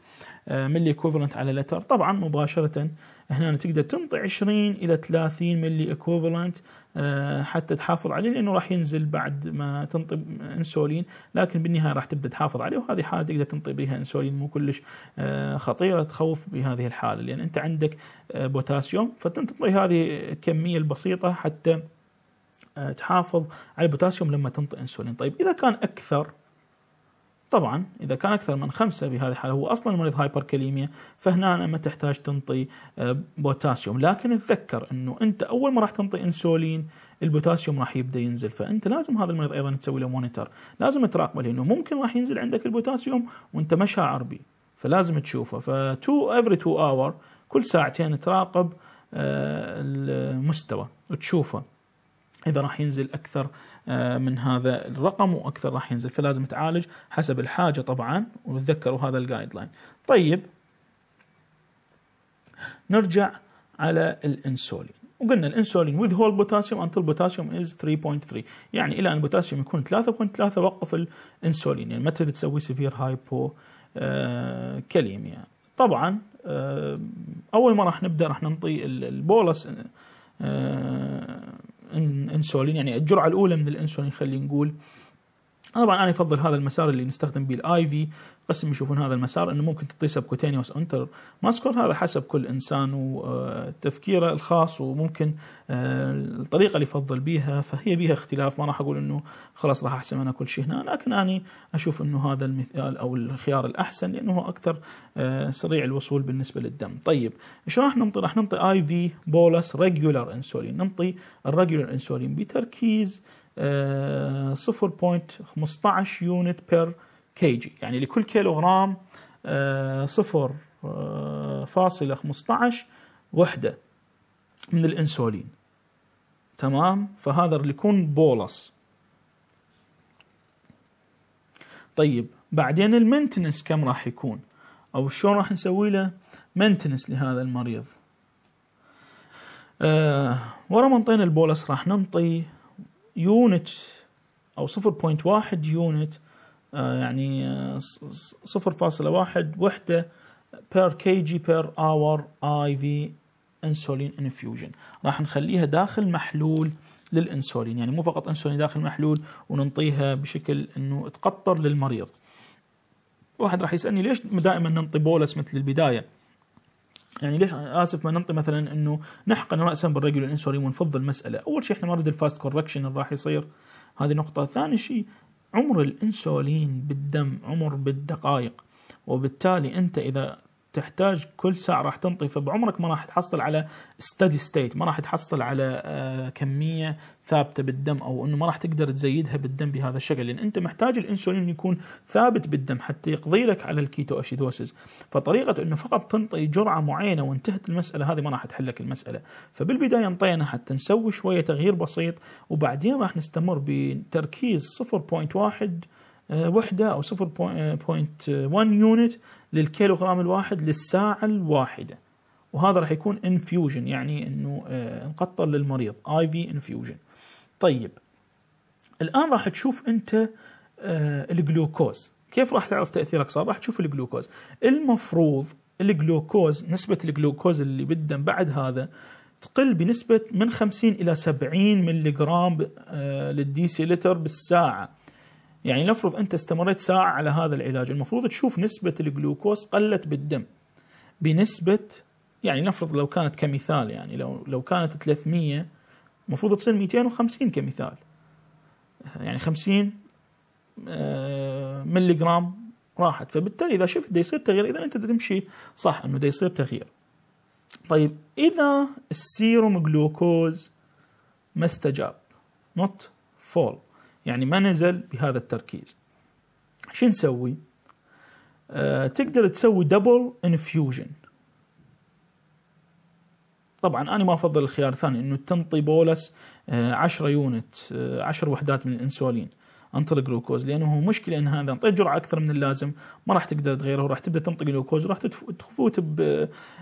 S1: ملي اكوفالنت على لتر طبعا مباشرة هنا تقدر تنطي 20 الى 30 ملي اكوفلنت آه، حتى تحافظ عليه لانه راح ينزل بعد ما تنطي انسولين لكن بالنهايه راح تبدا تحافظ عليه وهذه حاله تقدر تنطي بها انسولين مو كلش آه، خطيره تخوف بهذه الحاله لان انت عندك آه، بوتاسيوم فتنطي هذه الكميه البسيطه حتى تحافظ على البوتاسيوم لما تنطي انسولين طيب اذا كان اكثر طبعا اذا كان اكثر من خمسه بهذه الحاله هو اصلا مريض هايبركاليميا فهنا ما تحتاج تنطي آه، بوتاسيوم لكن تذكر انه انت اول ما راح تنطي انسولين البوتاسيوم راح يبدا ينزل فانت لازم هذا المريض ايضا تسوي له مونيتور لازم تراقبه لانه ممكن راح ينزل عندك البوتاسيوم وانت ما شاعر به فلازم تشوفه ف تو افري تو اور كل ساعتين تراقب آه، المستوى وتشوفه اذا راح ينزل اكثر آه، من هذا الرقم واكثر راح ينزل فلازم تعالج حسب الحاجه طبعا وتذكروا هذا الجايد لاين طيب نرجع على الانسولين وقلنا الانسولين with whole potassium until potassium is 3.3 يعني الى ان البوتاسيوم يكون 3.3 وقف الانسولين يعني ما تريد تسوي سيفير هايبو كاليميا طبعا آه، اول ما راح نبدا راح نعطي البولس الانسولين يعني الجرعه الاولى من الانسولين خلينا نقول طبعا انا افضل هذا المسار اللي نستخدم به الاي في بس يشوفون هذا المسار انه ممكن تقيسه سبكوتينيوس انتر ماسكور هذا حسب كل انسان وتفكيره الخاص وممكن آه، الطريقه اللي يفضل بيها فهي بيها اختلاف ما راح اقول انه خلاص راح احسم انا كل شيء هنا لكن انا اشوف انه هذا المثال او الخيار الاحسن لانه هو اكثر آه، سريع الوصول بالنسبه للدم طيب ايش راح ننطي راح ننطي اي في بولس ريجولار انسولين ننطي الريجولار انسولين بتركيز 0.15 آه، يونت بير كي جي يعني لكل كيلوغرام 0.15 آه، آه، وحدة من الانسولين تمام فهذا اللي يكون بولس طيب بعدين المنتنس كم راح يكون او شلون راح نسوي له منتنس لهذا المريض آه ورا ما نطينا البولس راح ننطي يونت او 0.1 يونت آه، يعني 0.1 آه، وحده بير كي جي بير اور اي في انسولين انفيوجن راح نخليها داخل محلول للانسولين يعني مو فقط انسولين داخل محلول وننطيها بشكل انه تقطر للمريض واحد راح يسالني ليش دائما ننطي بولس مثل البدايه يعني ليش اسف ما ننطي مثلا انه نحقن راسا بالريجولار انسولين ونفضل المساله، اول شيء احنا ما نريد الفاست كوركشن اللي راح يصير هذه نقطه، ثاني شيء عمر الانسولين بالدم عمر بالدقائق وبالتالي انت اذا تحتاج كل ساعه راح تنطي فبعمرك ما راح تحصل على ستدي ستيت ما راح تحصل على آه، كميه ثابته بالدم او انه ما راح تقدر تزيدها بالدم بهذا الشكل لان انت محتاج الانسولين يكون ثابت بالدم حتى يقضي لك على الكيتو اشيدوسيس فطريقه انه فقط تنطي جرعه معينه وانتهت المساله هذه ما راح تحلك المساله فبالبدايه انطينا حتى نسوي شويه تغيير بسيط وبعدين راح نستمر بتركيز 0.1 آه، وحدة أو 0.1 يونت آه، للكيلوغرام الواحد للساعة الواحدة وهذا راح يكون انفيوجن يعني انه آه، نقطر للمريض اي في انفيوجن طيب الان راح تشوف انت الجلوكوز كيف راح تعرف تاثير الاكسار راح تشوف الجلوكوز المفروض الجلوكوز نسبة الجلوكوز اللي بالدم بعد هذا تقل بنسبة من 50 إلى 70 ملغرام لتر بالساعة يعني نفرض انت استمريت ساعه على هذا العلاج المفروض تشوف نسبه الجلوكوز قلت بالدم بنسبه يعني نفرض لو كانت كمثال يعني لو لو كانت 300 المفروض تصير 250 كمثال يعني 50 آه، ملي جرام راحت فبالتالي اذا شفت يصير تغيير اذا انت تمشي صح انه يصير تغيير طيب اذا السيروم جلوكوز ما استجاب نوت فول يعني ما نزل بهذا التركيز شو نسوي؟ أه تقدر تسوي دبل انفيوجن طبعا انا ما افضل الخيار الثاني انه تنطي بولس 10 يونت 10 وحدات من الانسولين انطر الجلوكوز لانه هو مشكله ان هذا انطيت جرعه اكثر من اللازم ما راح تقدر تغيره وراح تبدا تنطي جلوكوز وراح تفوت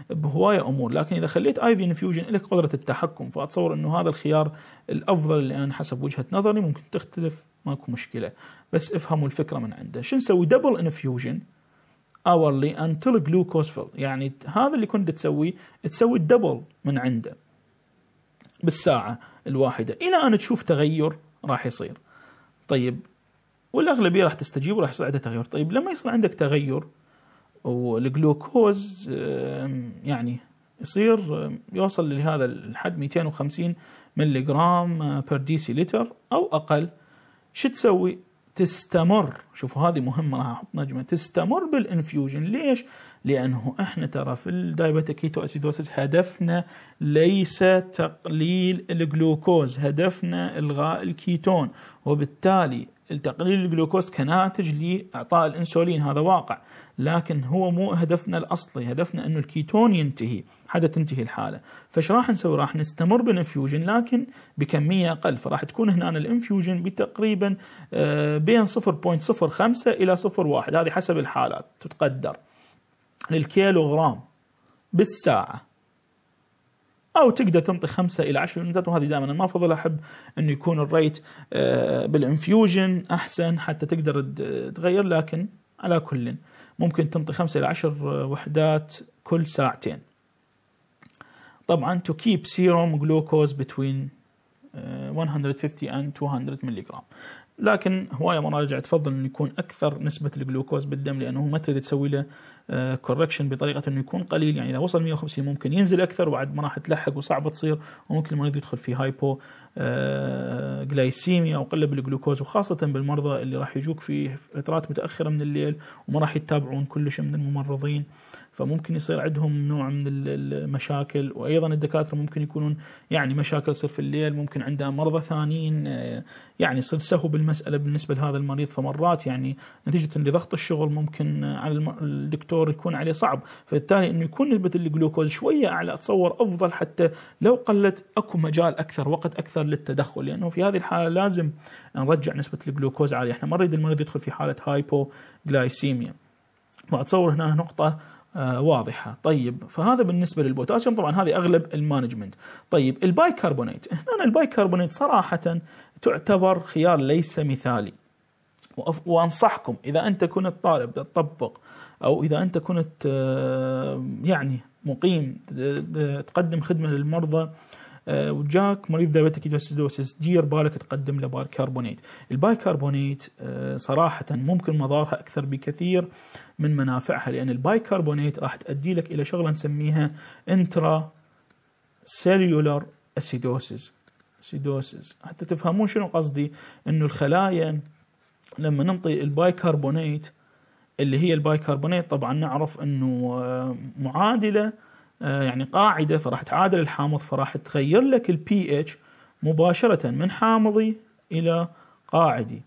S1: بهوايه امور لكن اذا خليت اي في انفيوجن لك قدره التحكم فاتصور انه هذا الخيار الافضل الان حسب وجهه نظري ممكن تختلف ماكو مشكله بس افهموا الفكره من عنده شو نسوي دبل انفيوجن اورلي انتل جلوكوز فل يعني هذا اللي كنت تسويه تسوي الدبل من عنده بالساعه الواحده الى ان تشوف تغير راح يصير طيب والاغلبيه راح تستجيب وراح يصير عندها تغير طيب لما يصير عندك تغير والجلوكوز يعني يصير يوصل لهذا الحد 250 ملي جرام بير دي سي لتر او اقل شو تسوي تستمر شوفوا هذه مهمه راح احط نجمه تستمر بالانفيوجن ليش لانه احنا ترى في كيتو اسيدوسيس هدفنا ليس تقليل الجلوكوز هدفنا الغاء الكيتون وبالتالي تقليل الجلوكوز كناتج لاعطاء الانسولين هذا واقع لكن هو مو هدفنا الاصلي هدفنا انه الكيتون ينتهي حتى تنتهي الحاله فايش راح نسوي راح نستمر بالانفيوجن لكن بكميه اقل فراح تكون هنا الانفيوجن بتقريبا آه، بين 0.05 الى 0.1 هذه حسب الحالات تتقدر للكيلوغرام بالساعة أو تقدر تنطي خمسة إلى عشر يونتات وهذه دائما ما أفضل أحب أنه يكون الريت آه، بالإنفيوجن أحسن حتى تقدر تغير لكن على كل ممكن تنطي خمسة إلى عشر آه، وحدات كل ساعتين طبعا to keep serum glucose between 150 آه، and 200 ملغ لكن هوايه مراجع تفضل انه يكون اكثر نسبه الجلوكوز بالدم لانه ما تريد تسوي له كوركشن آه، بطريقه انه يكون قليل يعني اذا وصل 150 ممكن ينزل اكثر وبعد ما راح تلحق وصعب تصير وممكن المريض يدخل في هايبو آه، جلايسيميا او قله بالجلوكوز وخاصه بالمرضى اللي راح يجوك في فترات متاخره من الليل وما راح يتابعون كلش من الممرضين فممكن يصير عندهم نوع من المشاكل وايضا الدكاتره ممكن يكونون يعني مشاكل تصير في الليل ممكن عندها مرضى ثانيين آه، يعني يصير سهو بالمساله بالنسبه لهذا المريض فمرات يعني نتيجه لضغط الشغل ممكن آه، على الدكتور يكون عليه صعب فبالتالي انه يكون نسبه الجلوكوز شويه اعلى اتصور افضل حتى لو قلت اكو مجال اكثر وقت اكثر للتدخل لانه في هذه الحاله لازم نرجع نسبه الجلوكوز عاليه احنا ما نريد المريض يدخل في حاله هايبو جلايسيميا فاتصور هنا نقطه آه، واضحه طيب فهذا بالنسبه للبوتاسيوم طبعا هذه اغلب المانجمنت طيب البايكربونات هنا البايكربونات صراحه تعتبر خيار ليس مثالي وانصحكم اذا انت كنت طالب تطبق او اذا انت كنت آه، يعني مقيم تقدم خدمه للمرضى آه، وجاك مريض دايبتك ايدوسيدوسيس دير بالك تقدم له بايكربونيت البايكربونيت آه، صراحه ممكن مضارها اكثر بكثير من منافعها لان البايكربونيت راح تؤدي لك الى شغله نسميها انترا سيلولار اسيدوسيس اسيدوسيس حتى تفهمون شنو قصدي انه الخلايا لما ننطي البايكربونيت اللي هي البايكربونيت طبعا نعرف انه آه، معادله آه، يعني قاعده فراح تعادل الحامض فراح تغير لك البي اتش مباشره من حامضي الى قاعدي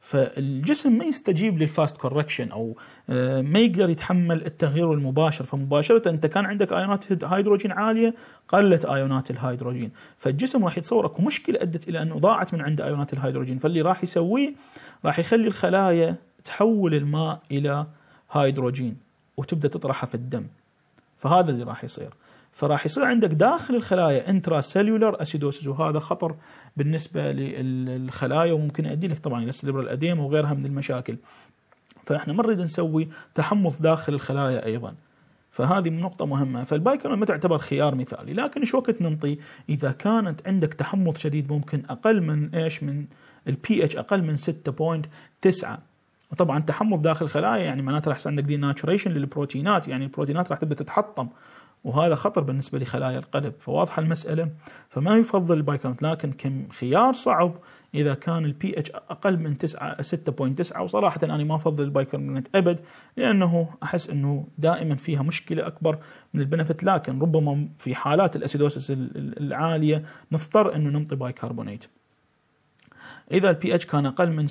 S1: فالجسم ما يستجيب للفاست كوركشن او آه، ما يقدر يتحمل التغيير المباشر فمباشره انت كان عندك ايونات هيدروجين عاليه قلت ايونات الهيدروجين فالجسم راح يتصور اكو مشكله ادت الى انه ضاعت من عنده ايونات الهيدروجين فاللي راح يسويه راح يخلي الخلايا تحول الماء الى هيدروجين وتبدا تطرحه في الدم فهذا اللي راح يصير فراح يصير عندك داخل الخلايا انترا سيلولر اسيدوسيس وهذا خطر بالنسبه للخلايا وممكن يؤدي لك طبعا الى السليبرال اديم وغيرها من المشاكل فاحنا ما نريد نسوي تحمض داخل الخلايا ايضا فهذه نقطة مهمة فالبايكرون ما تعتبر خيار مثالي لكن ايش وقت ننطي إذا كانت عندك تحمض شديد ممكن أقل من ايش من البي اتش أقل من 6.9 وطبعا تحمض داخل الخلايا يعني معناته راح يصير عندك دي ناتشوريشن للبروتينات يعني البروتينات راح تبدا تتحطم وهذا خطر بالنسبه لخلايا القلب فواضحه المساله فما يفضل البايكونت لكن كم خيار صعب اذا كان البي اتش اقل من 9 6.9 وصراحه انا ما افضل البايكربونات ابد لانه احس انه دائما فيها مشكله اكبر من البنفت لكن ربما في حالات الاسيدوسس العاليه نضطر انه ننطي بايكربونات اذا البي اتش كان اقل من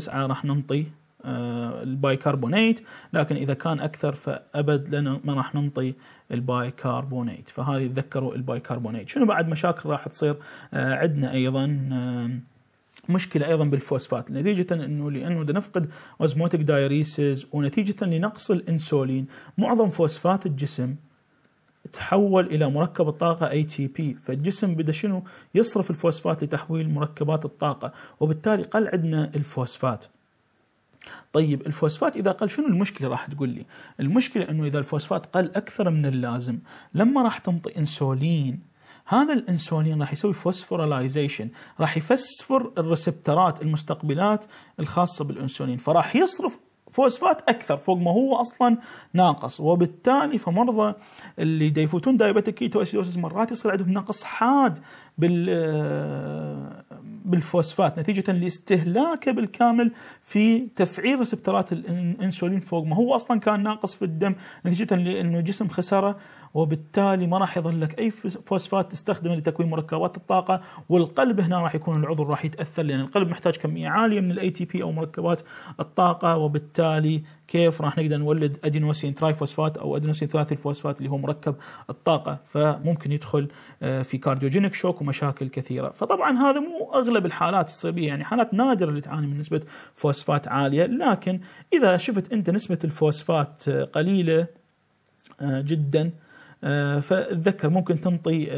S1: 6.9 راح ننطي آه، البايكربونيت لكن اذا كان اكثر فابد لنا ما راح ننطي البايكربونيت فهذه تذكروا البايكربونيت شنو بعد مشاكل راح تصير آه، عندنا ايضا آه، مشكله ايضا بالفوسفات نتيجه انه لانه نفقد اوزموتيك دايريسز ونتيجه لنقص الانسولين معظم فوسفات الجسم تحول الى مركب الطاقه اي تي بي فالجسم بدا شنو يصرف الفوسفات لتحويل مركبات الطاقه وبالتالي قل عندنا الفوسفات طيب الفوسفات اذا قل شنو المشكله راح تقول لي المشكله انه اذا الفوسفات قل اكثر من اللازم لما راح تنطي انسولين هذا الانسولين راح يسوي فوسفورايزيشن راح يفسفر الريسبترات المستقبلات الخاصه بالانسولين فراح يصرف فوسفات اكثر فوق ما هو اصلا ناقص وبالتالي فمرضى اللي دا يفوتون دايبتيك كيتو مرات يصير عندهم نقص حاد بال بالفوسفات نتيجه لاستهلاكه بالكامل في تفعيل ريسبترات الانسولين فوق ما هو اصلا كان ناقص في الدم نتيجه لانه الجسم خسره وبالتالي ما راح يظهر لك اي فوسفات تستخدمه لتكوين مركبات الطاقه والقلب هنا راح يكون العضو راح يتاثر لان القلب محتاج كميه عاليه من الاي تي بي او مركبات الطاقه وبالتالي كيف راح نقدر نولد ادينوسين تراي فوسفات او ادينوسين ثلاثي الفوسفات اللي هو مركب الطاقه فممكن يدخل آه، في كارديوجينيك شوك ومشاكل كثيره فطبعا هذا مو اغلب الحالات الصليبيه يعني حالات نادره اللي تعاني من نسبه فوسفات عاليه لكن اذا شفت انت نسبه الفوسفات آه، قليله آه، جدا آه، فتذكر ممكن تنطي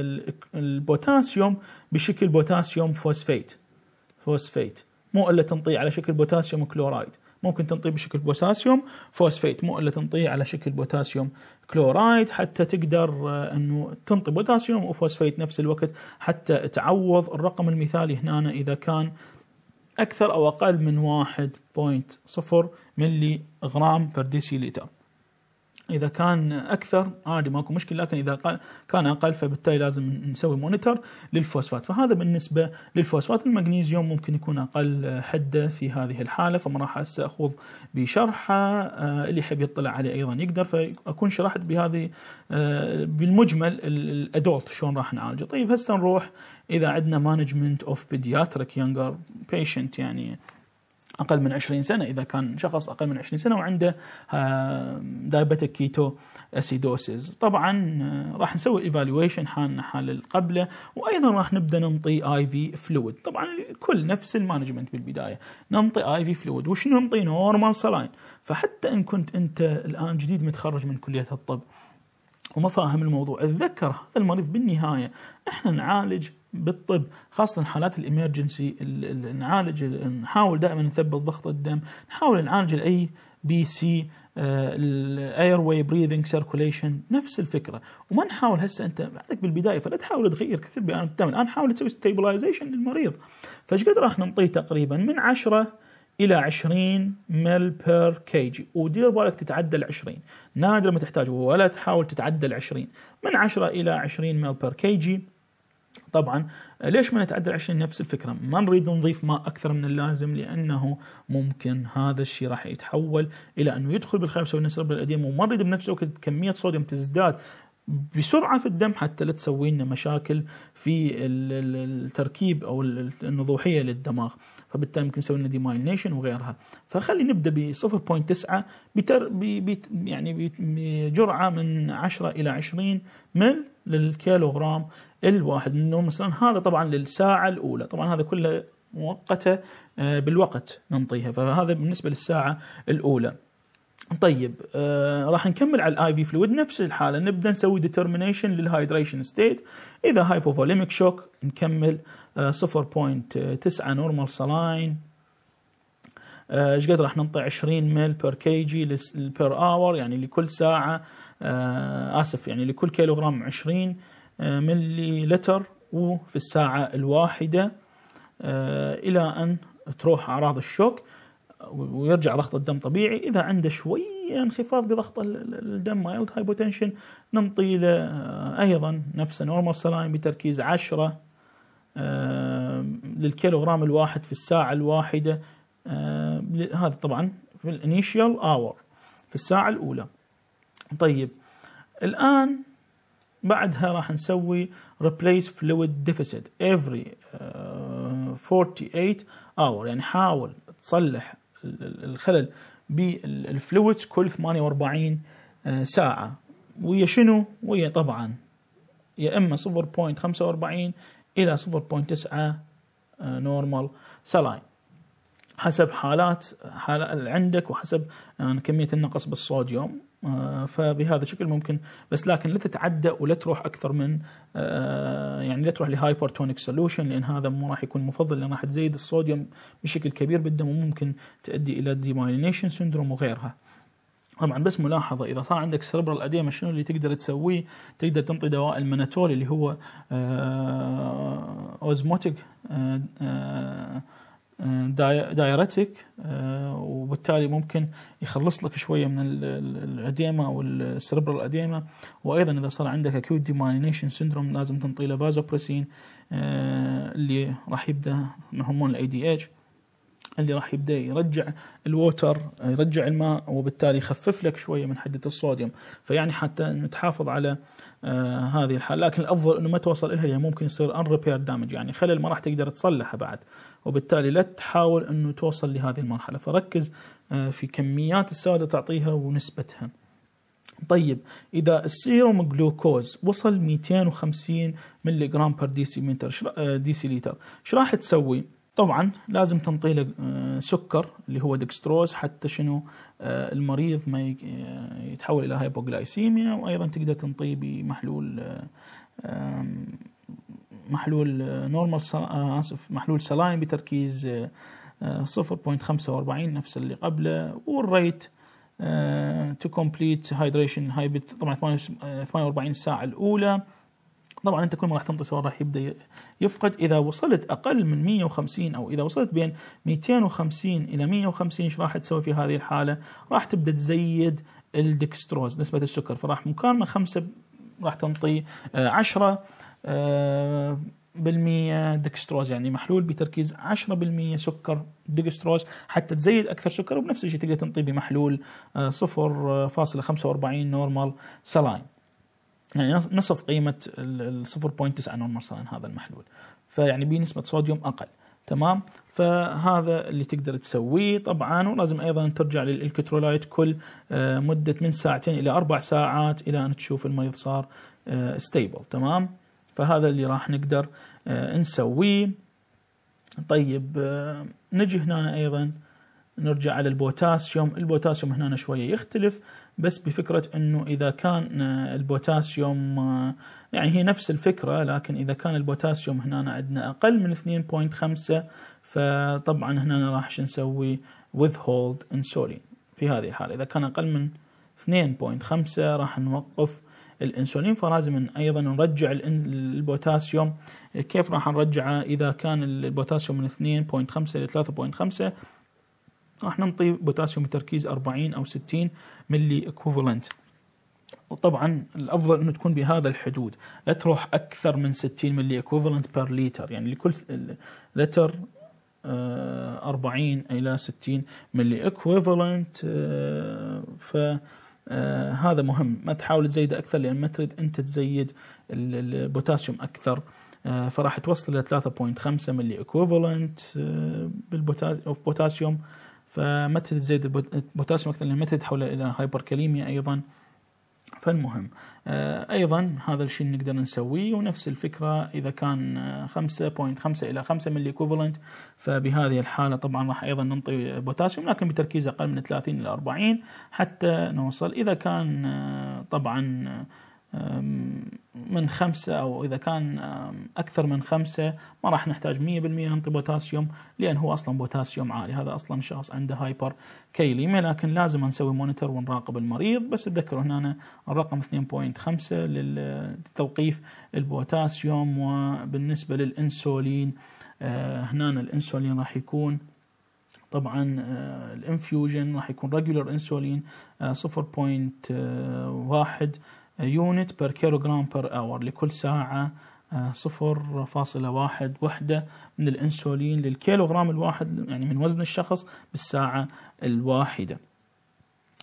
S1: البوتاسيوم بشكل بوتاسيوم فوسفيت فوسفيت مو الا تنطيه على شكل بوتاسيوم كلورايد ممكن تنطيه بشكل بوتاسيوم فوسفيت مو الا تنطيه على شكل بوتاسيوم كلورايد حتى تقدر آه، انه تنطي بوتاسيوم وفوسفيت نفس الوقت حتى تعوض الرقم المثالي هنا اذا كان اكثر او اقل من 1.0 ملي غرام بر لتر. اذا كان اكثر عادي ماكو مشكله لكن اذا كان اقل فبالتالي لازم نسوي مونيتر للفوسفات فهذا بالنسبه للفوسفات المغنيسيوم ممكن يكون اقل حده في هذه الحاله فما راح هسه اخوض بشرحه آه، اللي يحب يطلع عليه ايضا يقدر فاكون شرحت بهذه آه، بالمجمل الادولت شلون راح نعالجه طيب هسه نروح اذا عندنا مانجمنت اوف بيدياتريك يانجر بيشنت يعني اقل من 20 سنه اذا كان شخص اقل من 20 سنه وعنده دايبتيك كيتو اسيدوسيس طبعا آه، راح نسوي ايفالويشن حالنا حال القبله وايضا راح نبدا ننطي اي في فلويد طبعا الكل نفس المانجمنت بالبدايه ننطي اي في فلويد وش ننطي نورمال سلاين فحتى ان كنت انت الان جديد متخرج من كليه الطب وما فاهم الموضوع اتذكر هذا المريض بالنهاية احنا نعالج بالطب خاصة حالات الاميرجنسي نعالج نحاول دائما نثبت ضغط الدم نحاول نعالج الاي بي سي الاير واي بريذنج سيركوليشن نفس الفكره وما نحاول هسه انت عندك بالبدايه فلا تحاول تغير كثير بيان الدم الان حاول تسوي ستيبلايزيشن للمريض فايش قد راح نعطيه تقريبا من 10 الى 20 مل بير كي جي ودير بالك تتعدى ال 20 نادر ما تحتاج ولا تحاول تتعدى ال 20 من 10 الى 20 مل بير كي جي طبعا ليش ما نتعدى ال 20 نفس الفكره ما نريد نضيف ماء اكثر من اللازم لانه ممكن هذا الشيء راح يتحول الى انه يدخل بالخلايا ويسوي الاديم وما نريد بنفس الوقت كميه صوديوم تزداد بسرعه في الدم حتى لا تسوي لنا مشاكل في التركيب او النضوحيه للدماغ فبالتالي ممكن نسوي لنا ديمايلنيشن وغيرها فخلي نبدا ب 0.9 بتر بي يعني بجرعه من 10 الى 20 مل للكيلوغرام الواحد انه مثلا هذا طبعا للساعه الاولى طبعا هذا كله مؤقته آه، بالوقت ننطيها فهذا بالنسبه للساعه الاولى طيب آه راح نكمل على الاي في فلويد نفس الحاله نبدا نسوي ديترمينيشن للهايدريشن ستيت اذا هايبوفوليميك شوك نكمل آه 0.9 نورمال سلاين ايش آه قد راح ننطي 20 ميل بير كي جي بير اور يعني لكل ساعه آه اسف يعني لكل كيلوغرام 20 آه ملي لتر وفي الساعه الواحده آه الى ان تروح اعراض الشوك ويرجع ضغط الدم طبيعي اذا عنده شويه انخفاض بضغط الدم مايلد هايبوتنشن ننطي له آه، ايضا نفس نورمال سلاين بتركيز 10 آه، للكيلوغرام الواحد في الساعه الواحده آه، هذا طبعا في الانيشال اور في الساعه الاولى طيب الان بعدها راح نسوي ريبليس فلويد ديفيسيت افري 48 اور يعني حاول تصلح الخلل بالفلويد كل 48 آه، ساعة ويا شنو؟ ويا طبعا يا اما 0.45 الى 0.9 نورمال سلاين حسب حالات حالة عندك وحسب آه، كمية النقص بالصوديوم آه، فبهذا الشكل ممكن بس لكن لا تتعدى ولا تروح اكثر من آه، يعني لا تروح لهايبرتونيك سولوشن لان هذا مو راح يكون مفضل لان راح تزيد الصوديوم بشكل كبير بالدم وممكن تؤدي الى ديمايلينيشن سندروم وغيرها. طبعا بس ملاحظة إذا صار عندك سربرال أديما شنو اللي تقدر تسويه؟ تقدر تنطي دواء المناتول اللي هو أوزموتيك آه، دايرتك آه، وبالتالي ممكن يخلص لك شويه من الاديما والسربرال اديما وايضا اذا صار عندك اكيوت ديمانينيشن سندروم لازم تنطي له فازوبريسين آه، اللي راح يبدا من هرمون الاي دي اتش اللي راح يبدا يرجع الووتر يرجع الماء وبالتالي يخفف لك شويه من حده الصوديوم فيعني حتى نتحافظ على آه هذه الحاله لكن الافضل انه ما توصل لها يعني ممكن يصير ان ريبير دامج يعني خلل ما راح تقدر تصلحه بعد وبالتالي لا تحاول انه توصل لهذه المرحله فركز آه، في كميات السائل تعطيها ونسبتها طيب اذا السيروم جلوكوز وصل 250 ملي جرام بر ديسيمتر ديسي لتر ايش راح تسوي طبعا لازم تنطي له آه، سكر اللي هو دكستروز حتى شنو آه، المريض ما يتحول الى هايبوغلايسيميا وايضا تقدر تنطيه بمحلول محلول نورمال آه، آه، اسف محلول سلاين بتركيز 0.45 آه، نفس اللي قبله والريت تو كومبليت هايدريشن هايبت طبعا 48 ساعه الاولى طبعا انت كل ما راح تنطي سوائل راح يبدا يفقد اذا وصلت اقل من 150 او اذا وصلت بين 250 الى 150 ايش راح تسوي في هذه الحاله؟ راح تبدا تزيد الدكستروز نسبه السكر فراح مكان من خمسه راح تنطي 10 آه، بالمية دكستروز يعني محلول بتركيز 10% سكر دكستروز حتى تزيد أكثر سكر وبنفس الشيء تقدر تنطي بمحلول 0.45 آه، نورمال سلاين يعني نصف قيمة ال 0.9 نورمال سلاين هذا المحلول فيعني بنسبة صوديوم أقل تمام فهذا اللي تقدر تسويه طبعا ولازم ايضا ترجع للالكترولايت كل آه، مده من ساعتين الى اربع ساعات الى ان تشوف المريض صار ستيبل تمام فهذا اللي راح نقدر آه، نسويه طيب آه، نجي هنا ايضا نرجع على البوتاسيوم البوتاسيوم هنا شوية يختلف بس بفكرة انه اذا كان آه، البوتاسيوم يعني هي نفس الفكرة لكن اذا كان البوتاسيوم هنا عندنا اقل من 2.5 فطبعا هنا راح نسوي withhold insulin في هذه الحالة اذا كان اقل من 2.5 راح نوقف الانسولين فلازم ايضا نرجع البوتاسيوم كيف راح نرجعه اذا كان البوتاسيوم من 2.5 الى 3.5 راح نعطي بوتاسيوم بتركيز 40 او 60 ملي اكوفلنت وطبعا الافضل انه تكون بهذا الحدود لا تروح اكثر من 60 ملي اكوفلنت بير لتر يعني لكل لتر 40 آه، الى 60 ملي اكوفلنت آه، ف آه هذا مهم ما تحاول تزيده اكثر لان ما تريد انت تزيد البوتاسيوم اكثر آه فراح توصل الى 3.5 ملي اكوفالنت آه بالبوتاسيوم فما تريد تزيد البوتاسيوم اكثر لان ما تريد تحوله الى هايبركاليميا ايضا فالمهم آه، ايضا هذا الشيء نقدر نسويه ونفس الفكره اذا كان 5.5 آه، الى 5 ملي كوفلنت فبهذه الحاله طبعا راح ايضا ننطي بوتاسيوم لكن بتركيز اقل من 30 الى 40 حتى نوصل اذا كان آه، طبعا من خمسة أو إذا كان أكثر من خمسة ما راح نحتاج 100% أنطي بوتاسيوم لأن هو أصلا بوتاسيوم عالي هذا أصلا شخص عنده هايبر كيليميا لكن لازم نسوي مونيتور ونراقب المريض بس تذكروا هنا الرقم 2.5 للتوقيف البوتاسيوم وبالنسبة للإنسولين أه، هنا الإنسولين راح يكون طبعا أه، الانفيوجن راح يكون ريجولر انسولين 0.1 أه، يونت بير كيلوغرام بير اور لكل ساعة آه، صفر فاصلة واحد وحدة من الأنسولين للكيلوغرام الواحد يعني من وزن الشخص بالساعة الواحدة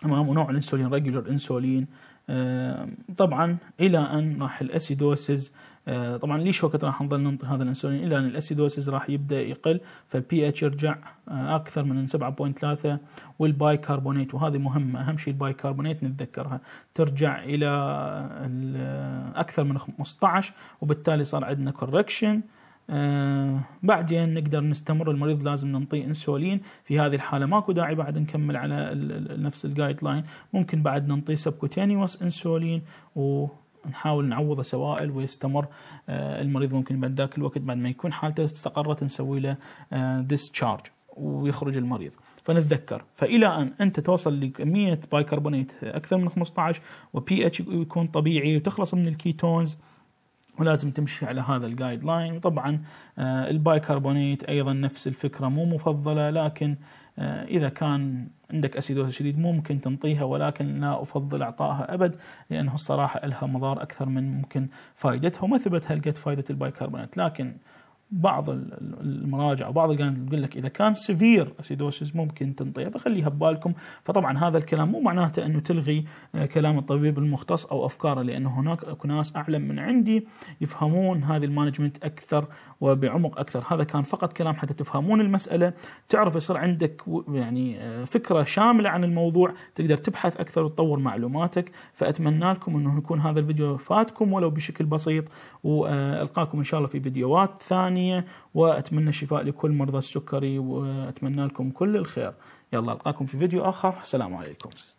S1: تمام ونوع الانسولين ريجولر انسولين آه، طبعا الى ان راح الاسيدوسز آه، طبعا ليش وقت راح نظل ننطي هذا الانسولين الى ان الاسيدوسيس راح يبدا يقل فالبي اتش يرجع آه، اكثر من 7.3 والبايكربونات وهذه مهمه اهم شيء البايكربونات نتذكرها ترجع الى آه، اكثر من 15 وبالتالي صار عندنا كوركشن آه بعدين نقدر نستمر المريض لازم ننطيه انسولين في هذه الحاله ماكو داعي بعد نكمل على نفس الجايد لاين ممكن بعد ننطيه سبكوتينيوس انسولين و نحاول نعوضه سوائل ويستمر آه، المريض ممكن بعد ذاك الوقت بعد ما يكون حالته استقرت نسوي له ديسشارج آه، ويخرج المريض فنتذكر فالى ان انت توصل لكميه بايكربونيت اكثر من 15 وبي اتش يكون طبيعي وتخلص من الكيتونز ولازم تمشي على هذا الجايد لاين وطبعا البايكربونيت ايضا نفس الفكره مو مفضله لكن آه، اذا كان عندك أسيدوس شديد ممكن تنطيها ولكن لا افضل اعطائها ابد لانه الصراحه لها مضار اكثر من ممكن فائدتها وما ثبت هل قد فائده البايكربونات لكن بعض المراجع او بعض القناه يقول لك اذا كان سيفير اسيدوسيس ممكن تنطيه فخليها ببالكم فطبعا هذا الكلام مو معناته انه تلغي آه، كلام الطبيب المختص او افكاره لان هناك اكو ناس اعلم من عندي يفهمون هذه المانجمنت اكثر وبعمق اكثر هذا كان فقط كلام حتى تفهمون المساله تعرف يصير عندك يعني آه، فكره شامله عن الموضوع تقدر تبحث اكثر وتطور معلوماتك فاتمنى لكم انه يكون هذا الفيديو فاتكم ولو بشكل بسيط والقاكم ان شاء الله في فيديوهات ثانيه الثانية وأتمنى الشفاء لكل مرضى السكري وأتمنى لكم كل الخير يلا ألقاكم في فيديو آخر السلام عليكم